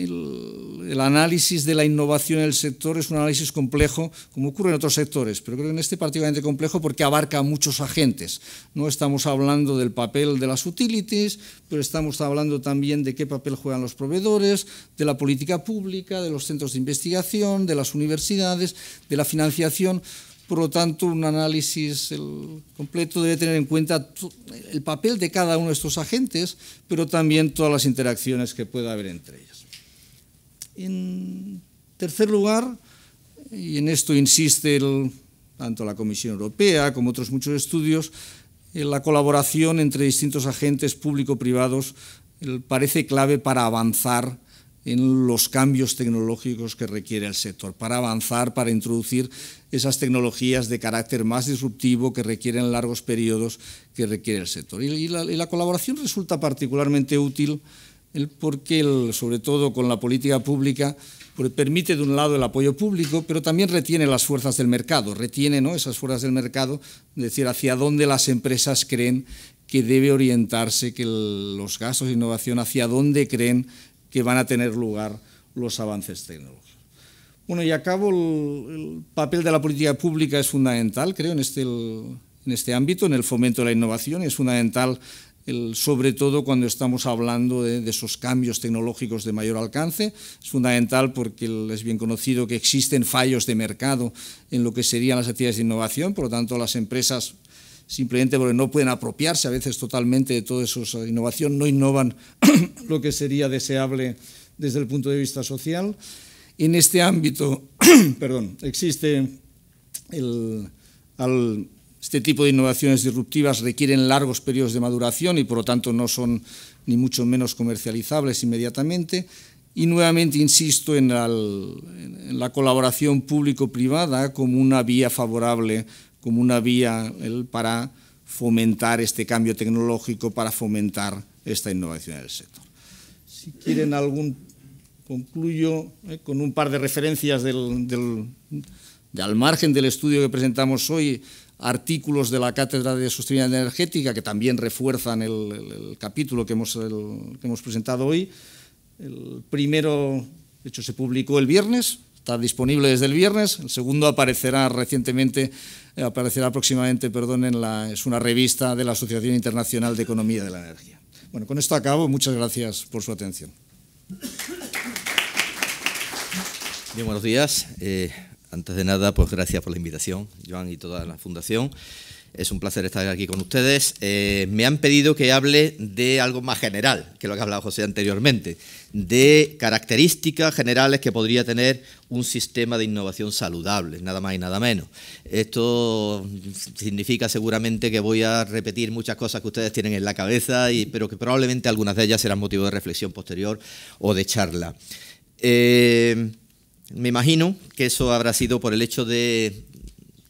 el, análisis de la innovación en el sector es un análisis complejo, como ocurre en otros sectores, pero creo que en este particularmente complejo porque abarca a muchos agentes. No estamos hablando del papel de las utilities, pero estamos hablando también de qué papel juegan los proveedores, de la política pública, de los centros de investigación, de las universidades, de la financiación. Por lo tanto, un análisis completo debe tener en cuenta el papel de cada uno de estos agentes, pero también todas las interacciones que pueda haber entre ellos. En tercer lugar, y en esto insiste tanto la Comisión Europea como otros muchos estudios, eh, la colaboración entre distintos agentes público-privados eh, parece clave para avanzar en los cambios tecnológicos que requiere el sector, para avanzar, para introducir esas tecnologías de carácter más disruptivo que requieren largos periodos que requiere el sector. y la colaboración resulta particularmente útil porque sobre todo con la política pública pues, permite de un lado el apoyo público, pero también retiene las fuerzas del mercado, retiene ¿no? esas fuerzas del mercado, es decir, hacia dónde las empresas creen que debe orientarse que los gastos de innovación, hacia dónde creen que van a tener lugar los avances tecnológicos. Bueno, y acabo, cabo, el papel de la política pública es fundamental, creo, en este, en este ámbito, en el fomento de la innovación, es fundamental sobre todo cuando estamos hablando de, esos cambios tecnológicos de mayor alcance. Es fundamental porque es bien conocido que existen fallos de mercado en lo que serían las actividades de innovación, por lo tanto las empresas simplemente porque no pueden apropiarse a veces totalmente de toda esa innovación, no innovan lo que sería deseable desde el punto de vista social. En este ámbito, perdón, existe el, al este tipo de innovaciones disruptivas requieren largos periodos de maduración y por lo tanto no son ni mucho menos comercializables inmediatamente. Y nuevamente insisto en, la, colaboración público-privada como una vía favorable, como una vía para fomentar este cambio tecnológico, para fomentar esta innovación en el sector. Si quieren algún, concluyo eh, con un par de referencias del, al margen del estudio que presentamos hoy, artículos de la Cátedra de Sostenibilidad Energética que también refuerzan el, capítulo que hemos, presentado hoy. El primero, de hecho, se publicó el viernes, está disponible desde el viernes. El segundo aparecerá recientemente, eh, aparecerá próximamente, perdón, la, es una revista de la Asociación Internacional de Economía de la Energía. Bueno, con esto acabo. Muchas gracias por su atención. Bien, buenos días. Eh, antes de nada, pues gracias por la invitación, Joan y toda la fundación. Es un placer estar aquí con ustedes. Eh, me han pedido que hable de algo más general que lo que ha hablado José anteriormente, de características generales que podría tener un sistema de innovación saludable, nada más y nada menos. Esto significa seguramente que voy a repetir muchas cosas que ustedes tienen en la cabeza, y, pero que probablemente algunas de ellas serán motivo de reflexión posterior o de charla. Eh, me imagino que eso habrá sido por el hecho de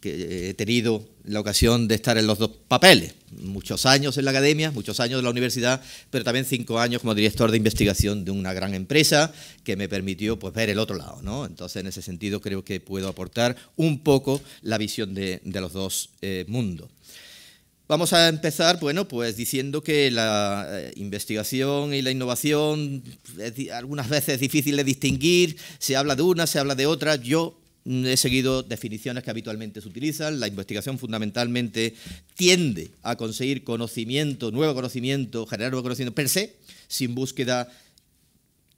que he tenido la ocasión de estar en los dos papeles, muchos años en la academia, muchos años en la universidad, pero también cinco años como director de investigación de una gran empresa que me permitió pues, ver el otro lado. ¿no? Entonces, en ese sentido, creo que puedo aportar un poco la visión de, los dos eh, mundos. Vamos a empezar, bueno, pues diciendo que la eh, investigación y la innovación algunas veces es difícil de distinguir, se habla de una, se habla de otra. Yo mm, he seguido definiciones que habitualmente se utilizan. La investigación fundamentalmente tiende a conseguir conocimiento, nuevo conocimiento, generar nuevo conocimiento per se, sin búsqueda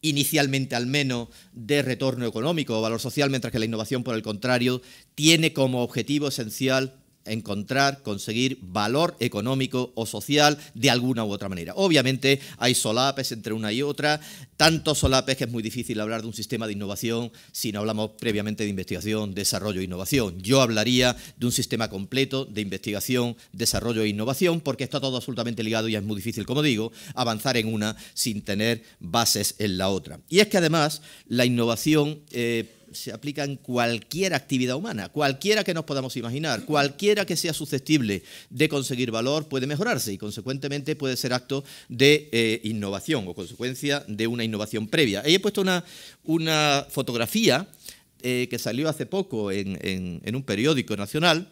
inicialmente al menos de retorno económico o valor social, mientras que la innovación, por el contrario, tiene como objetivo esencial encontrar, conseguir valor económico o social de alguna u otra manera. Obviamente hay solapes entre una y otra, tantos solapes que es muy difícil hablar de un sistema de innovación si no hablamos previamente de investigación, desarrollo e innovación. Yo hablaría de un sistema completo de investigación, desarrollo e innovación porque está todo absolutamente ligado y es muy difícil, como digo, avanzar en una sin tener bases en la otra. Y es que además la innovación... Eh, se aplica en cualquier actividad humana, cualquiera que nos podamos imaginar, cualquiera que sea susceptible de conseguir valor puede mejorarse y consecuentemente puede ser acto de eh, innovación o consecuencia de una innovación previa. Ahí he puesto una, fotografía eh, que salió hace poco en un periódico nacional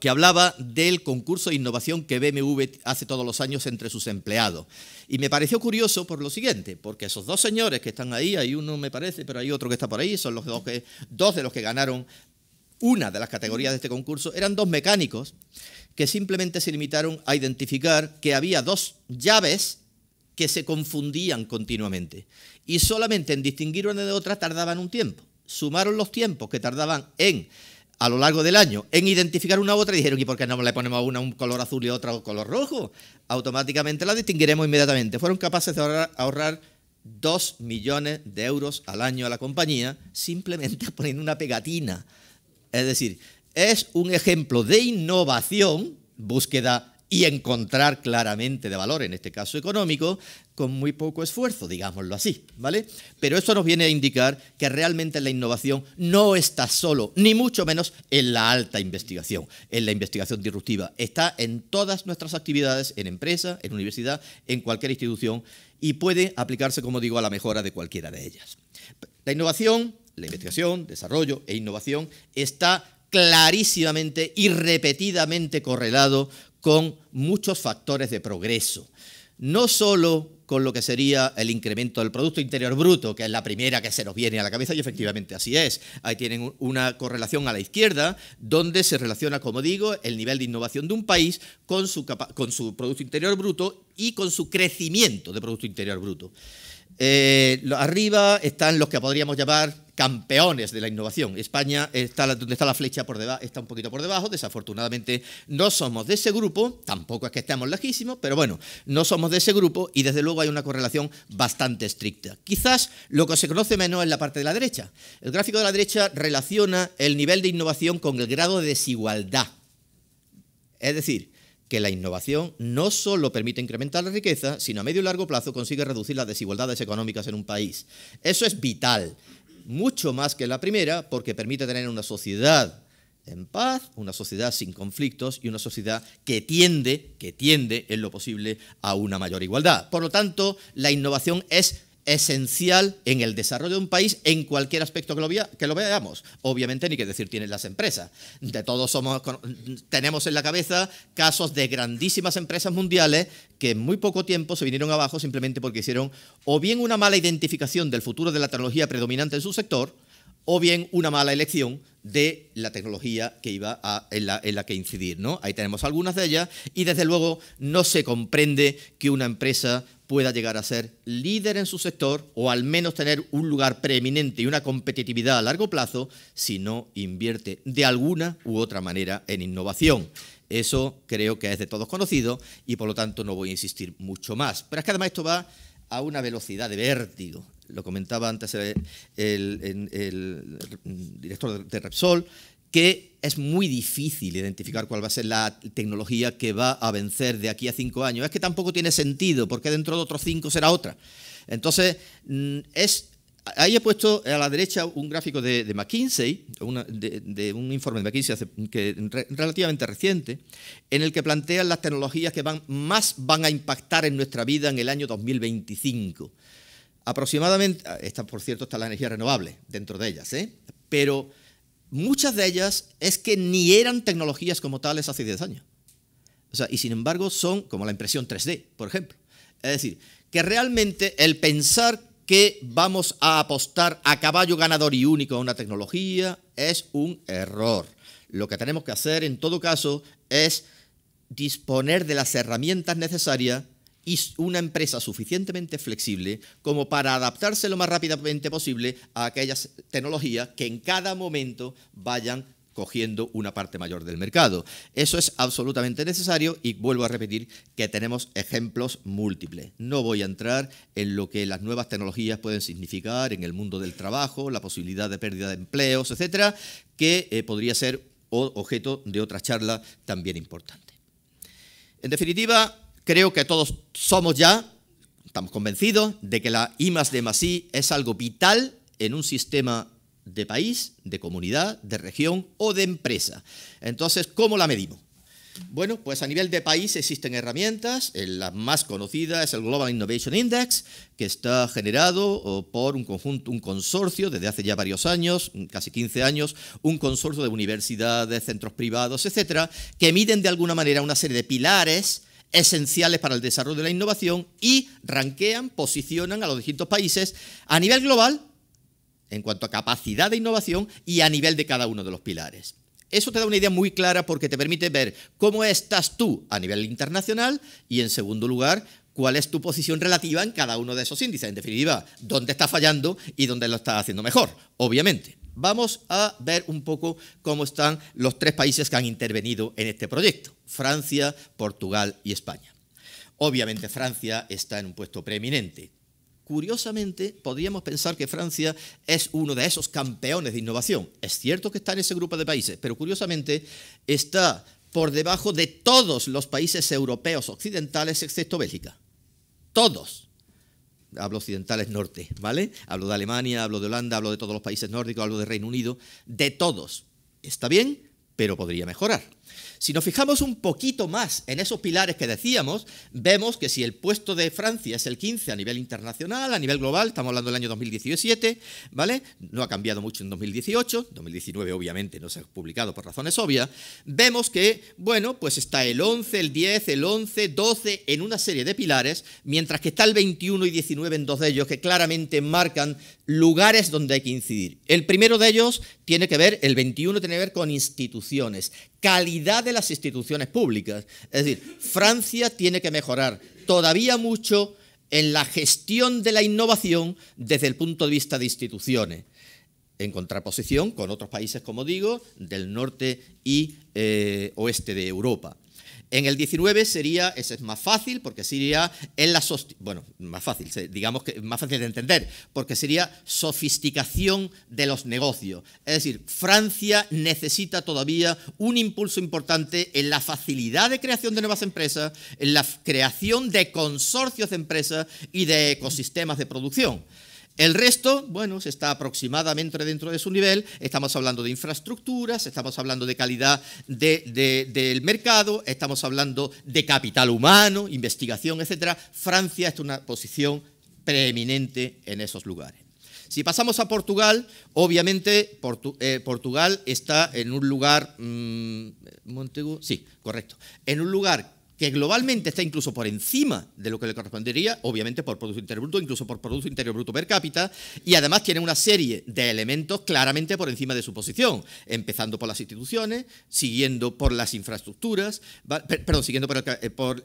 que hablaba del concurso de innovación que BMW hace todos los años entre sus empleados. Y me pareció curioso por lo siguiente, porque esos dos señores que están ahí, hay uno me parece, pero hay otro que está por ahí, son los dos, que, dos de los que ganaron una de las categorías de este concurso, eran dos mecánicos que simplemente se limitaron a identificar que había dos llaves que se confundían continuamente. Y solamente en distinguir una de otra tardaban un tiempo. Sumaron los tiempos que tardaban en a lo largo del año en identificar una u otra dijeron, ¿y por qué no le ponemos a una un color azul y otra un color rojo? Automáticamente la distinguiremos inmediatamente. Fueron capaces de ahorrar, ahorrar 2 millones de euros al año a la compañía simplemente poniendo una pegatina. Es decir, es un ejemplo de innovación, búsqueda y encontrar claramente de valor, en este caso económico, con muy poco esfuerzo, digámoslo así, ¿vale? Pero eso nos viene a indicar que realmente la innovación no está solo, ni mucho menos en la alta investigación, en la investigación disruptiva. Está en todas nuestras actividades, en empresa, en universidad, en cualquier institución, y puede aplicarse, como digo, a la mejora de cualquiera de ellas. La innovación, la investigación, desarrollo e innovación está clarísimamente y repetidamente correlado con muchos factores de progreso. No solo con lo que sería el incremento del Producto Interior Bruto, que es la primera que se nos viene a la cabeza, y efectivamente así es. Ahí tienen una correlación a la izquierda, donde se relaciona, como digo, el nivel de innovación de un país con su, Producto Interior Bruto y con su crecimiento de Producto Interior Bruto. Eh, arriba están los que podríamos llamar campeones de la innovación. España está donde está la flecha por debajo, está un poquito por debajo. Desafortunadamente no somos de ese grupo, tampoco es que estemos lejísimos, pero bueno, no somos de ese grupo y desde luego hay una correlación bastante estricta. Quizás lo que se conoce menos es la parte de la derecha. El gráfico de la derecha relaciona el nivel de innovación con el grado de desigualdad. Es decir, que la innovación no solo permite incrementar la riqueza, sino a medio y largo plazo consigue reducir las desigualdades económicas en un país. Eso es vital mucho más que la primera, porque permite tener una sociedad en paz, una sociedad sin conflictos y una sociedad que tiende, que tiende en lo posible a una mayor igualdad. Por lo tanto, la innovación es esencial en el desarrollo de un país en cualquier aspecto que lo, veamos. Obviamente, ni que decir tienen las empresas. De todos somos, tenemos en la cabeza casos de grandísimas empresas mundiales que en muy poco tiempo se vinieron abajo simplemente porque hicieron o bien una mala identificación del futuro de la tecnología predominante en su sector, o bien una mala elección de la tecnología que iba a, en, la, que incidir. ¿no? Ahí tenemos algunas de ellas y desde luego no se comprende que una empresa pueda llegar a ser líder en su sector o al menos tener un lugar preeminente y una competitividad a largo plazo si no invierte de alguna u otra manera en innovación. Eso creo que es de todos conocido y por lo tanto no voy a insistir mucho más. Pero es que además esto va a una velocidad de vértigo lo comentaba antes el, director de Repsol, que es muy difícil identificar cuál va a ser la tecnología que va a vencer de aquí a cinco años. Es que tampoco tiene sentido, porque dentro de otros cinco será otra. Entonces, mm, es Ahí he puesto a la derecha un gráfico de, McKinsey, de, un informe de McKinsey relativamente reciente, en el que plantean las tecnologías que van, más van a impactar en nuestra vida en el año 2025. Aproximadamente, ah, esta por cierto está la energía renovable dentro de ellas, ¿eh? pero muchas de ellas es que ni eran tecnologías como tales hace 10 años. sea, y sin embargo son como la impresión 3D, por ejemplo. Es decir, que realmente el pensar que vamos a apostar a caballo ganador y único a una tecnología es un error. Lo que tenemos que hacer en todo caso es disponer de las herramientas necesarias y una empresa suficientemente flexible como para adaptarse lo más rápidamente posible a aquellas tecnologías que en cada momento vayan cogiendo una parte mayor del mercado. Eso es absolutamente necesario y vuelvo a repetir que tenemos ejemplos múltiples. No voy a entrar en lo que las nuevas tecnologías pueden significar en el mundo del trabajo, la posibilidad de pérdida de empleos, etcétera, que eh, podría ser objeto de otra charla también importante. En definitiva, Creo que todos somos ya, estamos convencidos, de que la I más D I es algo vital en un sistema de país, de comunidad, de región o de empresa. Entonces, ¿cómo la medimos? Bueno, pues a nivel de país existen herramientas. Eh, la más conocida es el Global Innovation Index, que está generado por un conjunto, un consorcio desde hace ya varios años, casi 15 años, un consorcio de universidades, centros privados, etcétera, que miden de alguna manera una serie de pilares esenciales para el desarrollo de la innovación y ranquean, posicionan a los distintos países a nivel global en cuanto a capacidad de innovación y a nivel de cada uno de los pilares. Eso te da una idea muy clara porque te permite ver cómo estás tú a nivel internacional y, en segundo lugar, cuál es tu posición relativa en cada uno de esos índices. En definitiva, dónde estás fallando y dónde lo estás haciendo mejor, obviamente. Vamos a ver un poco cómo están los tres países que han intervenido en este proyecto, Francia, Portugal y España. Obviamente Francia está en un puesto preeminente. Curiosamente, podríamos pensar que Francia es uno de esos campeones de innovación. Es cierto que está en ese grupo de países, pero curiosamente está por debajo de todos los países europeos occidentales excepto Bélgica. Todos hablo es norte, ¿vale? Hablo de Alemania, hablo de Holanda, hablo de todos los países nórdicos, hablo de Reino Unido, de todos. Está bien, pero podría mejorar. Si nos fijamos un poquito más en esos pilares que decíamos, vemos que si el puesto de Francia es el 15 a nivel internacional, a nivel global, estamos hablando del año 2017, ¿vale? No ha cambiado mucho en 2018, 2019 obviamente no se ha publicado por razones obvias, vemos que, bueno, pues está el 11, el 10, el 11, 12 en una serie de pilares, mientras que está el 21 y 19 en dos de ellos que claramente marcan lugares donde hay que incidir. El primero de ellos tiene que ver, el 21 tiene que ver con instituciones, calidad de las instituciones públicas. Es decir, Francia tiene que mejorar todavía mucho en la gestión de la innovación desde el punto de vista de instituciones, en contraposición con otros países, como digo, del norte y eh, oeste de Europa. En el 19 sería, ese es más fácil, porque sería en la bueno, más fácil, digamos que más fácil de entender, porque sería sofisticación de los negocios. Es decir, Francia necesita todavía un impulso importante en la facilidad de creación de nuevas empresas, en la creación de consorcios de empresas y de ecosistemas de producción. El resto, bueno, se está aproximadamente dentro de su nivel. Estamos hablando de infraestructuras, estamos hablando de calidad del mercado, estamos hablando de capital humano, investigación, etc. Francia está en una posición preeminente en esos lugares. Si pasamos a Portugal, obviamente eh, Portugal está en un lugar... Mm, sí, correcto. En un lugar que globalmente está incluso por encima de lo que le correspondería, obviamente por Producto Interior Bruto, incluso por Producto Interior Bruto per cápita, y además tiene una serie de elementos claramente por encima de su posición, empezando por las instituciones, siguiendo por las infraestructuras, perdón, siguiendo por,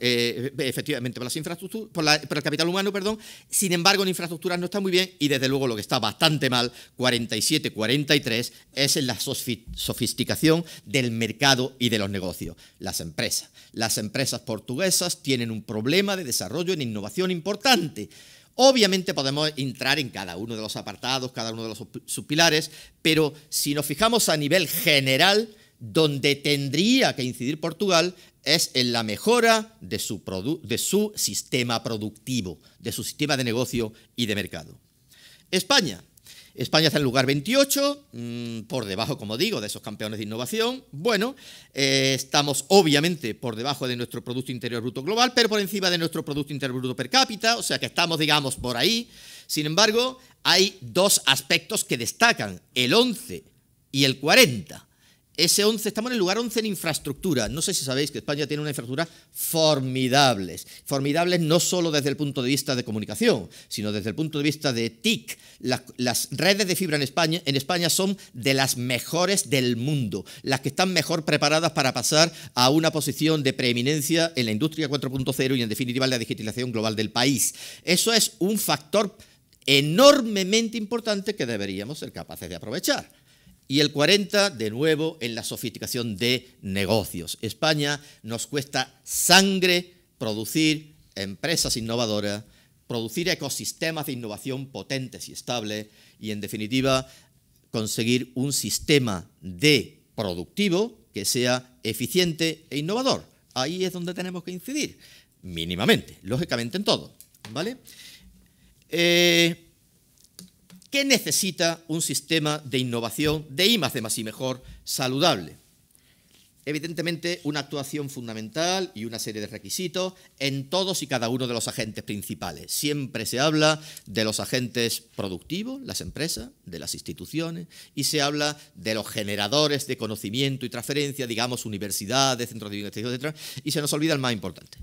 eh, eh, efectivamente por las infraestructuras, por, el capital humano, perdón, sin embargo en infraestructuras no está muy bien y desde luego lo que está bastante mal, 47-43, es en la sofisticación del mercado y de los negocios, las empresas. Las empresas portuguesas tienen un problema de desarrollo en innovación importante. Obviamente podemos entrar en cada uno de los apartados, cada uno de los subpilares, pero si nos fijamos a nivel general, donde tendría que incidir Portugal es en la mejora de su, de su sistema productivo, de su sistema de negocio y de mercado. España, España está en lugar 28, mm, por debajo, como digo, de esos campeones de innovación. Bueno, eh, estamos obviamente por debajo de nuestro Producto Interior Bruto Global, pero por encima de nuestro Producto Interior Bruto Per cápita, o sea que estamos, digamos, por ahí. Sin embargo, hay dos aspectos que destacan, el 11 y el 40. Ese 11, estamos en el lugar 11 en infraestructura. No sé si sabéis que España tiene una infraestructura formidable, Formidables no solo desde el punto de vista de comunicación, sino desde el punto de vista de TIC. Las, redes de fibra en España, en España son de las mejores del mundo, las que están mejor preparadas para pasar a una posición de preeminencia en la industria 4.0 y en definitiva la digitalización global del país. Eso es un factor enormemente importante que deberíamos ser capaces de aprovechar. Y el 40, de nuevo, en la sofisticación de negocios. España nos cuesta sangre producir empresas innovadoras, producir ecosistemas de innovación potentes y estables y, en definitiva, conseguir un sistema de productivo que sea eficiente e innovador. Ahí es donde tenemos que incidir, mínimamente, lógicamente en todo. ¿Vale? Eh, ¿Qué necesita un sistema de innovación de I más de más y mejor saludable? Evidentemente, una actuación fundamental y una serie de requisitos en todos y cada uno de los agentes principales. Siempre se habla de los agentes productivos, las empresas, de las instituciones, y se habla de los generadores de conocimiento y transferencia, digamos, universidades, centros de investigación, etc. Y se nos olvida el más importante.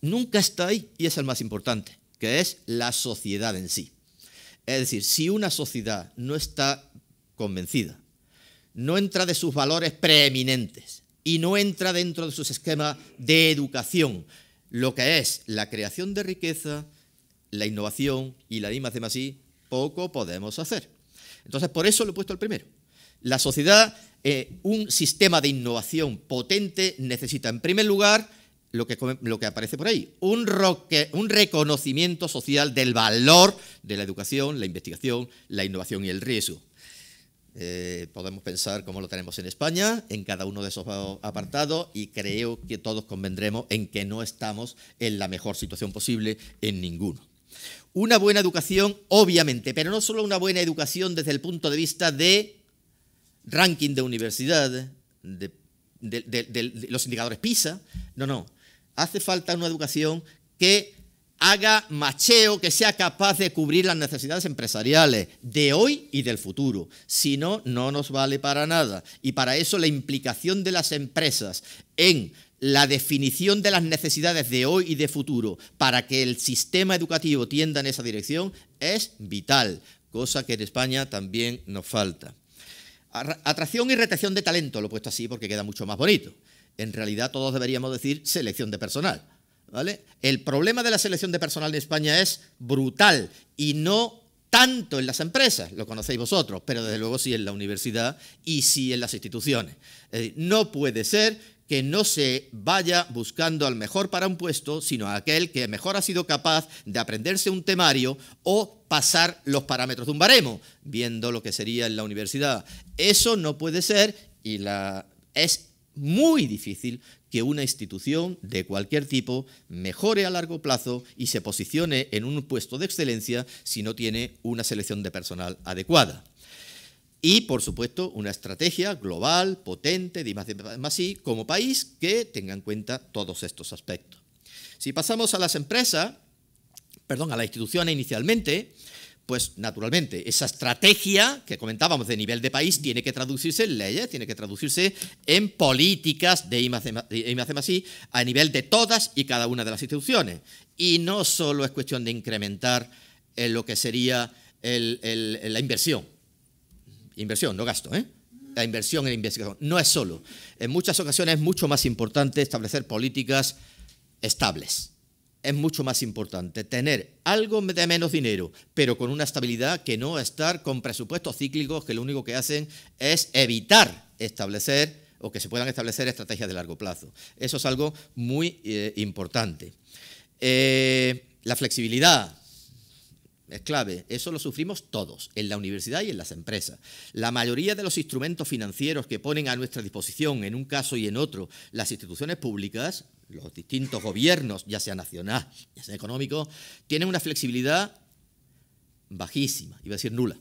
Nunca está ahí, y es el más importante, que es la sociedad en sí. Es decir, si una sociedad no está convencida, no entra de sus valores preeminentes y no entra dentro de sus esquemas de educación, lo que es la creación de riqueza, la innovación y la de así, poco podemos hacer. Entonces, por eso lo he puesto el primero. La sociedad, eh, un sistema de innovación potente necesita, en primer lugar, lo que, aparece por ahí, un, reconocimiento social del valor de la educación, la investigación, la innovación y el riesgo. Eh, podemos pensar cómo lo tenemos en España, en cada uno de esos apartados, y creo que todos convendremos en que no estamos en la mejor situación posible en ninguno. Una buena educación, obviamente, pero no solo una buena educación desde el punto de vista de ranking de universidad, de los indicadores PISA, no, no, hace falta una educación que haga macheo, que sea capaz de cubrir las necesidades empresariales de hoy y del futuro. Si no, no nos vale para nada. Y para eso la implicación de las empresas en la definición de las necesidades de hoy y de futuro para que el sistema educativo tienda en esa dirección es vital, cosa que en España también nos falta. Atracción y retención de talento, lo he puesto así porque queda mucho más bonito. En realidad todos deberíamos decir selección de personal. ¿vale? El problema de la selección de personal en España es brutal y no tanto en las empresas, lo conocéis vosotros, pero desde luego sí en la universidad y sí en las instituciones. no puede ser que no se vaya buscando al mejor para un puesto, sino a aquel que mejor ha sido capaz de aprenderse un temario o pasar los parámetros de un baremo, viendo lo que sería en la universidad. Eso no puede ser y la, es muy difícil que una institución de cualquier tipo mejore a largo plazo y se posicione en un puesto de excelencia si no tiene una selección de personal adecuada. Y, por supuesto, una estrategia global, potente, de más, como país, que tenga en cuenta todos estos aspectos. Si pasamos a las empresas, perdón, a las instituciones inicialmente, pues naturalmente esa estrategia que comentábamos de nivel de país tiene que traducirse en leyes, tiene que traducirse en políticas de imac a nivel de todas y cada una de las instituciones. Y no solo es cuestión de incrementar eh, lo que sería la inversión, inversión, no gasto, ¿eh? la inversión en investigación. No es solo. En muchas ocasiones es mucho más importante establecer políticas estables es mucho más importante tener algo de menos dinero, pero con una estabilidad que no estar con presupuestos cíclicos que lo único que hacen es evitar establecer o que se puedan establecer estrategias de largo plazo. Eso es algo muy eh, importante. Eh, la flexibilidad es clave. Eso lo sufrimos todos, en la universidad y en las empresas. La mayoría de los instrumentos financieros que ponen a nuestra disposición, en un caso y en otro, las instituciones públicas, los distintos gobiernos, ya sea nacional, ya sea económico, tienen una flexibilidad bajísima, iba a decir nula.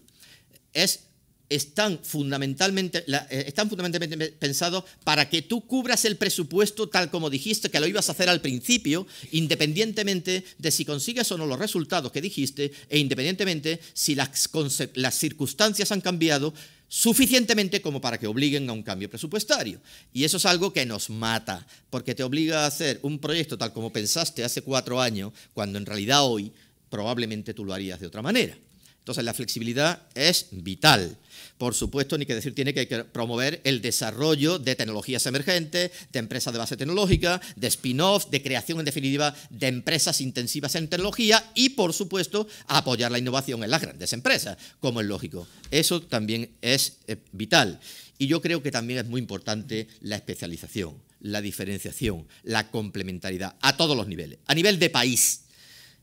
Es, están, fundamentalmente, eh, están fundamentalmente pensados para que tú cubras el presupuesto tal como dijiste que lo ibas a hacer al principio, independientemente de si consigues o no los resultados que dijiste e independientemente si las, las circunstancias han cambiado suficientemente como para que obliguen a un cambio presupuestario. Y eso es algo que nos mata, porque te obliga a hacer un proyecto tal como pensaste hace cuatro años, cuando en realidad hoy probablemente tú lo harías de otra manera. Entonces, la flexibilidad es vital. Por supuesto, ni que decir tiene que promover el desarrollo de tecnologías emergentes, de empresas de base tecnológica, de spin-off, de creación, en definitiva, de empresas intensivas en tecnología y, por supuesto, apoyar la innovación en las grandes empresas, como es lógico. Eso también es eh, vital. Y yo creo que también es muy importante la especialización, la diferenciación, la complementariedad a todos los niveles. A nivel de país,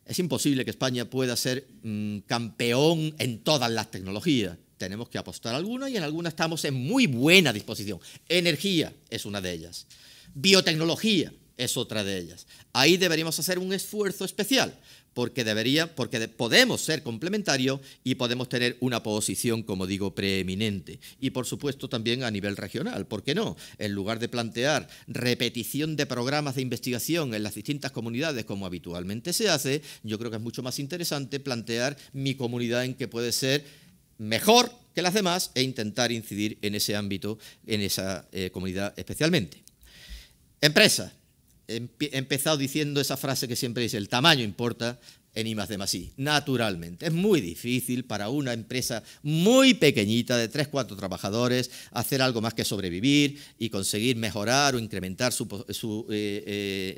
es imposible que España pueda ser mm, campeón en todas las tecnologías. Tenemos que apostar algunas y en algunas estamos en muy buena disposición. Energía es una de ellas. Biotecnología es otra de ellas. Ahí deberíamos hacer un esfuerzo especial porque debería, porque podemos ser complementarios y podemos tener una posición, como digo, preeminente. Y por supuesto también a nivel regional, ¿por qué no? En lugar de plantear repetición de programas de investigación en las distintas comunidades como habitualmente se hace, yo creo que es mucho más interesante plantear mi comunidad en que puede ser mejor que las demás e intentar incidir en ese ámbito, en esa eh, comunidad especialmente. Empresas he empezado diciendo esa frase que siempre dice, el tamaño importa en I más D naturalmente. Es muy difícil para una empresa muy pequeñita de 3, cuatro trabajadores hacer algo más que sobrevivir y conseguir mejorar o incrementar su... Eh, eh,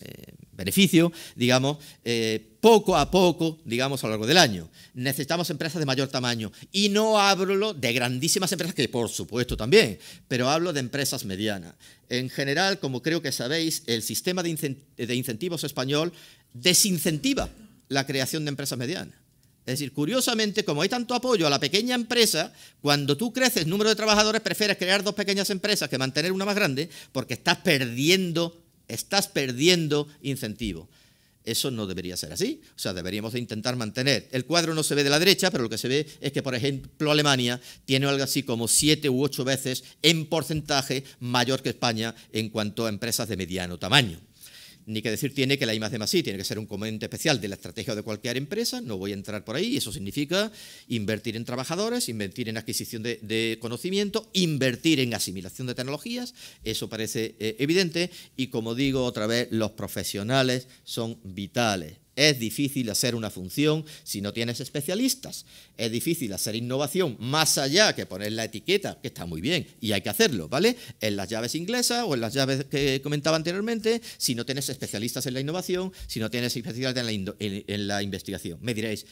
eh, beneficio, digamos, eh, poco a poco, digamos, a lo largo del año. Necesitamos empresas de mayor tamaño. Y no hablo de grandísimas empresas, que por supuesto también, pero hablo de empresas medianas. En general, como creo que sabéis, el sistema de, incentivos español desincentiva la creación de empresas medianas. Es decir, curiosamente, como hay tanto apoyo a la pequeña empresa, cuando tú creces número de trabajadores, prefieres crear dos pequeñas empresas que mantener una más grande porque estás perdiendo estás perdiendo incentivo. Eso no debería ser así. O sea, deberíamos de intentar mantener. El cuadro no se ve de la derecha, pero lo que se ve es que, por ejemplo, Alemania tiene algo así como siete u ocho veces en porcentaje mayor que España en cuanto a empresas de mediano tamaño. Ni que decir tiene que la I más tiene que ser un componente especial de la estrategia de cualquier empresa, no voy a entrar por ahí, eso significa invertir en trabajadores, invertir en adquisición de, conocimiento, invertir en asimilación de tecnologías, eso parece eh, evidente, y como digo otra vez, los profesionales son vitales. Es difícil hacer una función si no tienes especialistas. Es difícil hacer innovación más allá que poner la etiqueta, que está muy bien y hay que hacerlo, ¿vale? En las llaves inglesas o en las llaves que comentaba anteriormente, si no tienes especialistas en la innovación, si no tienes especialistas en la, investigación. Me diréis,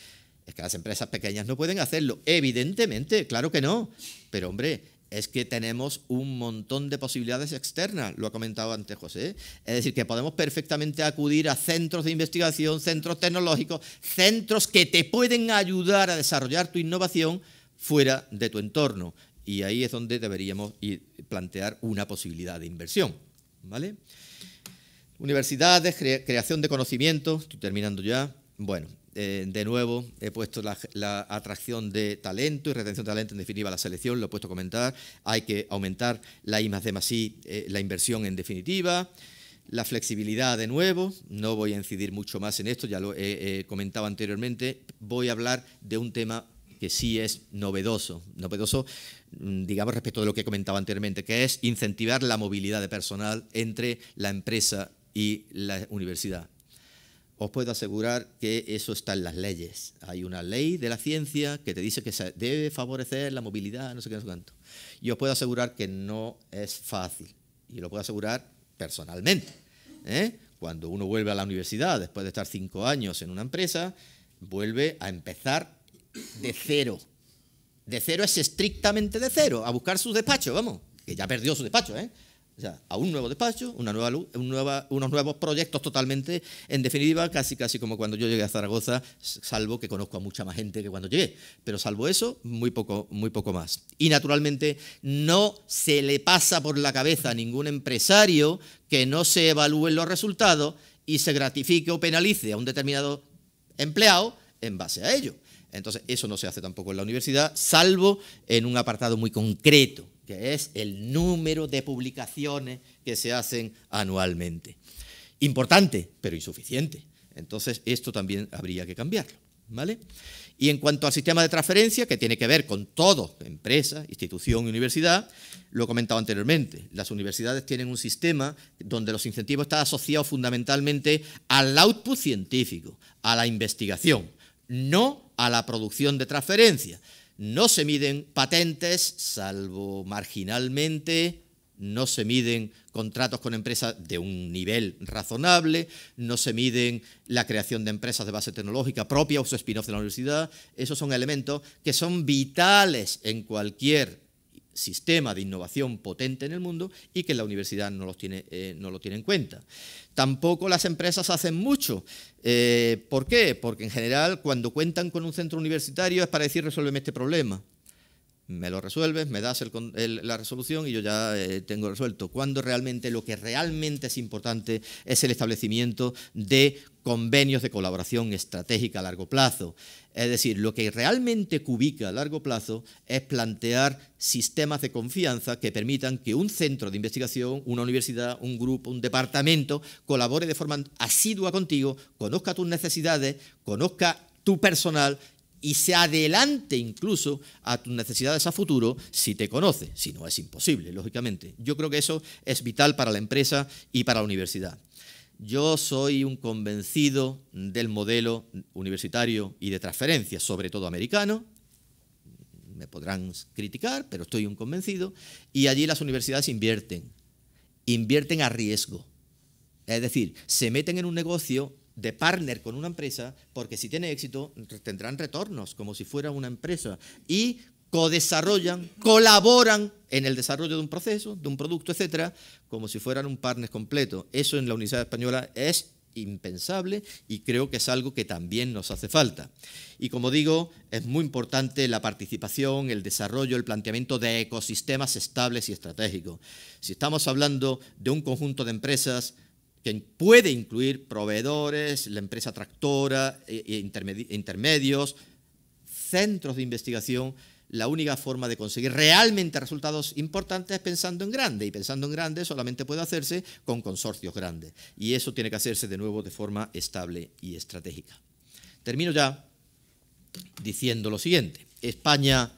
es que las empresas pequeñas no pueden hacerlo. Evidentemente, claro que no. Pero hombre, es que tenemos un montón de posibilidades externas, lo ha comentado antes José. Es decir, que podemos perfectamente acudir a centros de investigación, centros tecnológicos, centros que te pueden ayudar a desarrollar tu innovación fuera de tu entorno. Y ahí es donde deberíamos plantear una posibilidad de inversión. ¿Vale? Universidades, creación de conocimiento, estoy terminando ya. Bueno, eh, de nuevo, he puesto la, atracción de talento y retención de talento, en definitiva, la selección, lo he puesto a comentar. Hay que aumentar la I eh, la inversión en definitiva. La flexibilidad de nuevo, no voy a incidir mucho más en esto, ya lo he, comentado anteriormente. Voy a hablar de un tema que sí es novedoso, novedoso, mm, digamos, respecto de lo que he comentado anteriormente, que es incentivar la movilidad de personal entre la empresa y la universidad os puedo asegurar que eso está en las leyes. Hay una ley de la ciencia que te dice que se debe favorecer la movilidad, no sé qué, no sé cuánto. Y os puedo asegurar que no es fácil. Y lo puedo asegurar personalmente. ¿eh? Cuando uno vuelve a la universidad después de estar cinco años en una empresa, vuelve a empezar de cero. De cero es estrictamente de cero, a buscar su despacho, vamos, que ya perdió su despacho, ¿eh? O sea, a un nuevo despacho, una nueva, unos nuevos proyectos totalmente, en definitiva, casi casi como cuando yo llegué a Zaragoza, salvo que conozco a mucha más gente que cuando llegué, pero salvo eso, muy poco, muy poco más. Y naturalmente no se le pasa por la cabeza a ningún empresario que no se evalúen los resultados y se gratifique o penalice a un determinado empleado en base a ello. Entonces, eso no se hace tampoco en la universidad, salvo en un apartado muy concreto, que es el número de publicaciones que se hacen anualmente. Importante, pero insuficiente. Entonces, esto también habría que cambiarlo. ¿Vale? Y en cuanto al sistema de transferencia, que tiene que ver con todo, empresa, institución y universidad, lo he comentado anteriormente, las universidades tienen un sistema donde los incentivos están asociados fundamentalmente al output científico, a la investigación, no a la producción de transferencias no se miden patentes, salvo marginalmente, no se miden contratos con empresas de un nivel razonable, no se miden la creación de empresas de base tecnológica propia o su spin-off de la universidad. Esos son elementos que son vitales en cualquier sistema de innovación potente en el mundo y que la universidad no, los tiene, eh, no lo tiene en cuenta. Tampoco las empresas hacen mucho. Eh, ¿Por qué? Porque en general cuando cuentan con un centro universitario es para decir resuélveme este problema. Me lo resuelves, me das la resolución y yo ya eh, tengo resuelto. Cuando realmente lo que realmente es importante es el establecimiento de convenios de colaboración estratégica a largo plazo. Es decir, lo que realmente cubica a largo plazo es plantear sistemas de confianza que permitan que un centro de investigación, una universidad, un grupo, un departamento colabore de forma asidua contigo, conozca tus necesidades, conozca tu personal y se adelante incluso a tus necesidades a futuro si te conoce, si no es imposible, lógicamente. Yo creo que eso es vital para la empresa y para la universidad. Yo soy un convencido del modelo universitario y de transferencia, sobre todo americano. Me podrán criticar, pero estoy un convencido. Y allí las universidades invierten. Invierten a riesgo. Es decir, se meten en un negocio de partner con una empresa porque si tiene éxito tendrán retornos como si fuera una empresa y ...co-desarrollan, colaboran en el desarrollo de un proceso, de un producto, etcétera, como si fueran un partner completo. Eso en la Universidad Española es impensable y creo que es algo que también nos hace falta. Y como digo, es muy importante la participación, el desarrollo, el planteamiento de ecosistemas estables y estratégicos. Si estamos hablando de un conjunto de empresas que puede incluir proveedores, la empresa tractora, eh, eh, intermedios, centros de investigación, la única forma de conseguir realmente resultados importantes es pensando en grande, y pensando en grande solamente puede hacerse con consorcios grandes, y eso tiene que hacerse de nuevo de forma estable y estratégica. Termino ya diciendo lo siguiente, España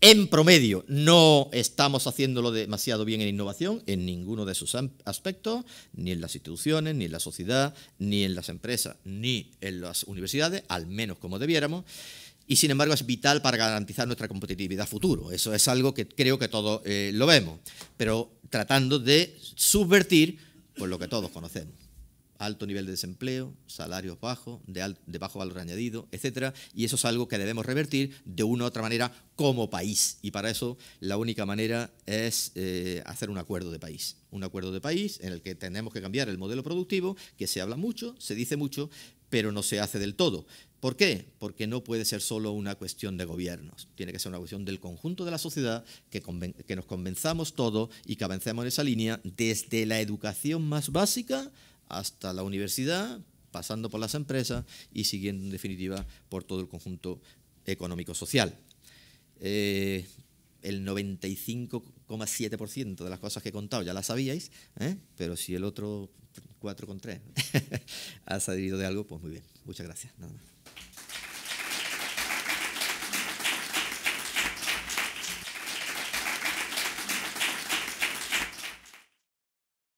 en promedio no estamos haciéndolo demasiado bien en innovación, en ninguno de sus aspectos, ni en las instituciones, ni en la sociedad, ni en las empresas, ni en las universidades, al menos como debiéramos y sin embargo es vital para garantizar nuestra competitividad futuro. Eso es algo que creo que todos eh, lo vemos, pero tratando de subvertir pues, lo que todos conocemos. Alto nivel de desempleo, salarios bajos, de, bajo valor añadido, etcétera, y eso es algo que debemos revertir de una u otra manera como país. Y para eso la única manera es eh, hacer un acuerdo de país. Un acuerdo de país en el que tenemos que cambiar el modelo productivo, que se habla mucho, se dice mucho, pero no se hace del todo. ¿Por qué? Porque no puede ser solo una cuestión de gobiernos, tiene que ser una cuestión del conjunto de la sociedad, que, nos convenzamos todos y que avancemos en esa línea desde la educación más básica hasta la universidad, pasando por las empresas y siguiendo en definitiva por todo el conjunto económico-social. Eh, el 95,7% de las cosas que he contado ya las sabíais, ¿eh? pero si el otro 4,3 ha salido de algo, pues muy bien. Muchas gracias. Nada más.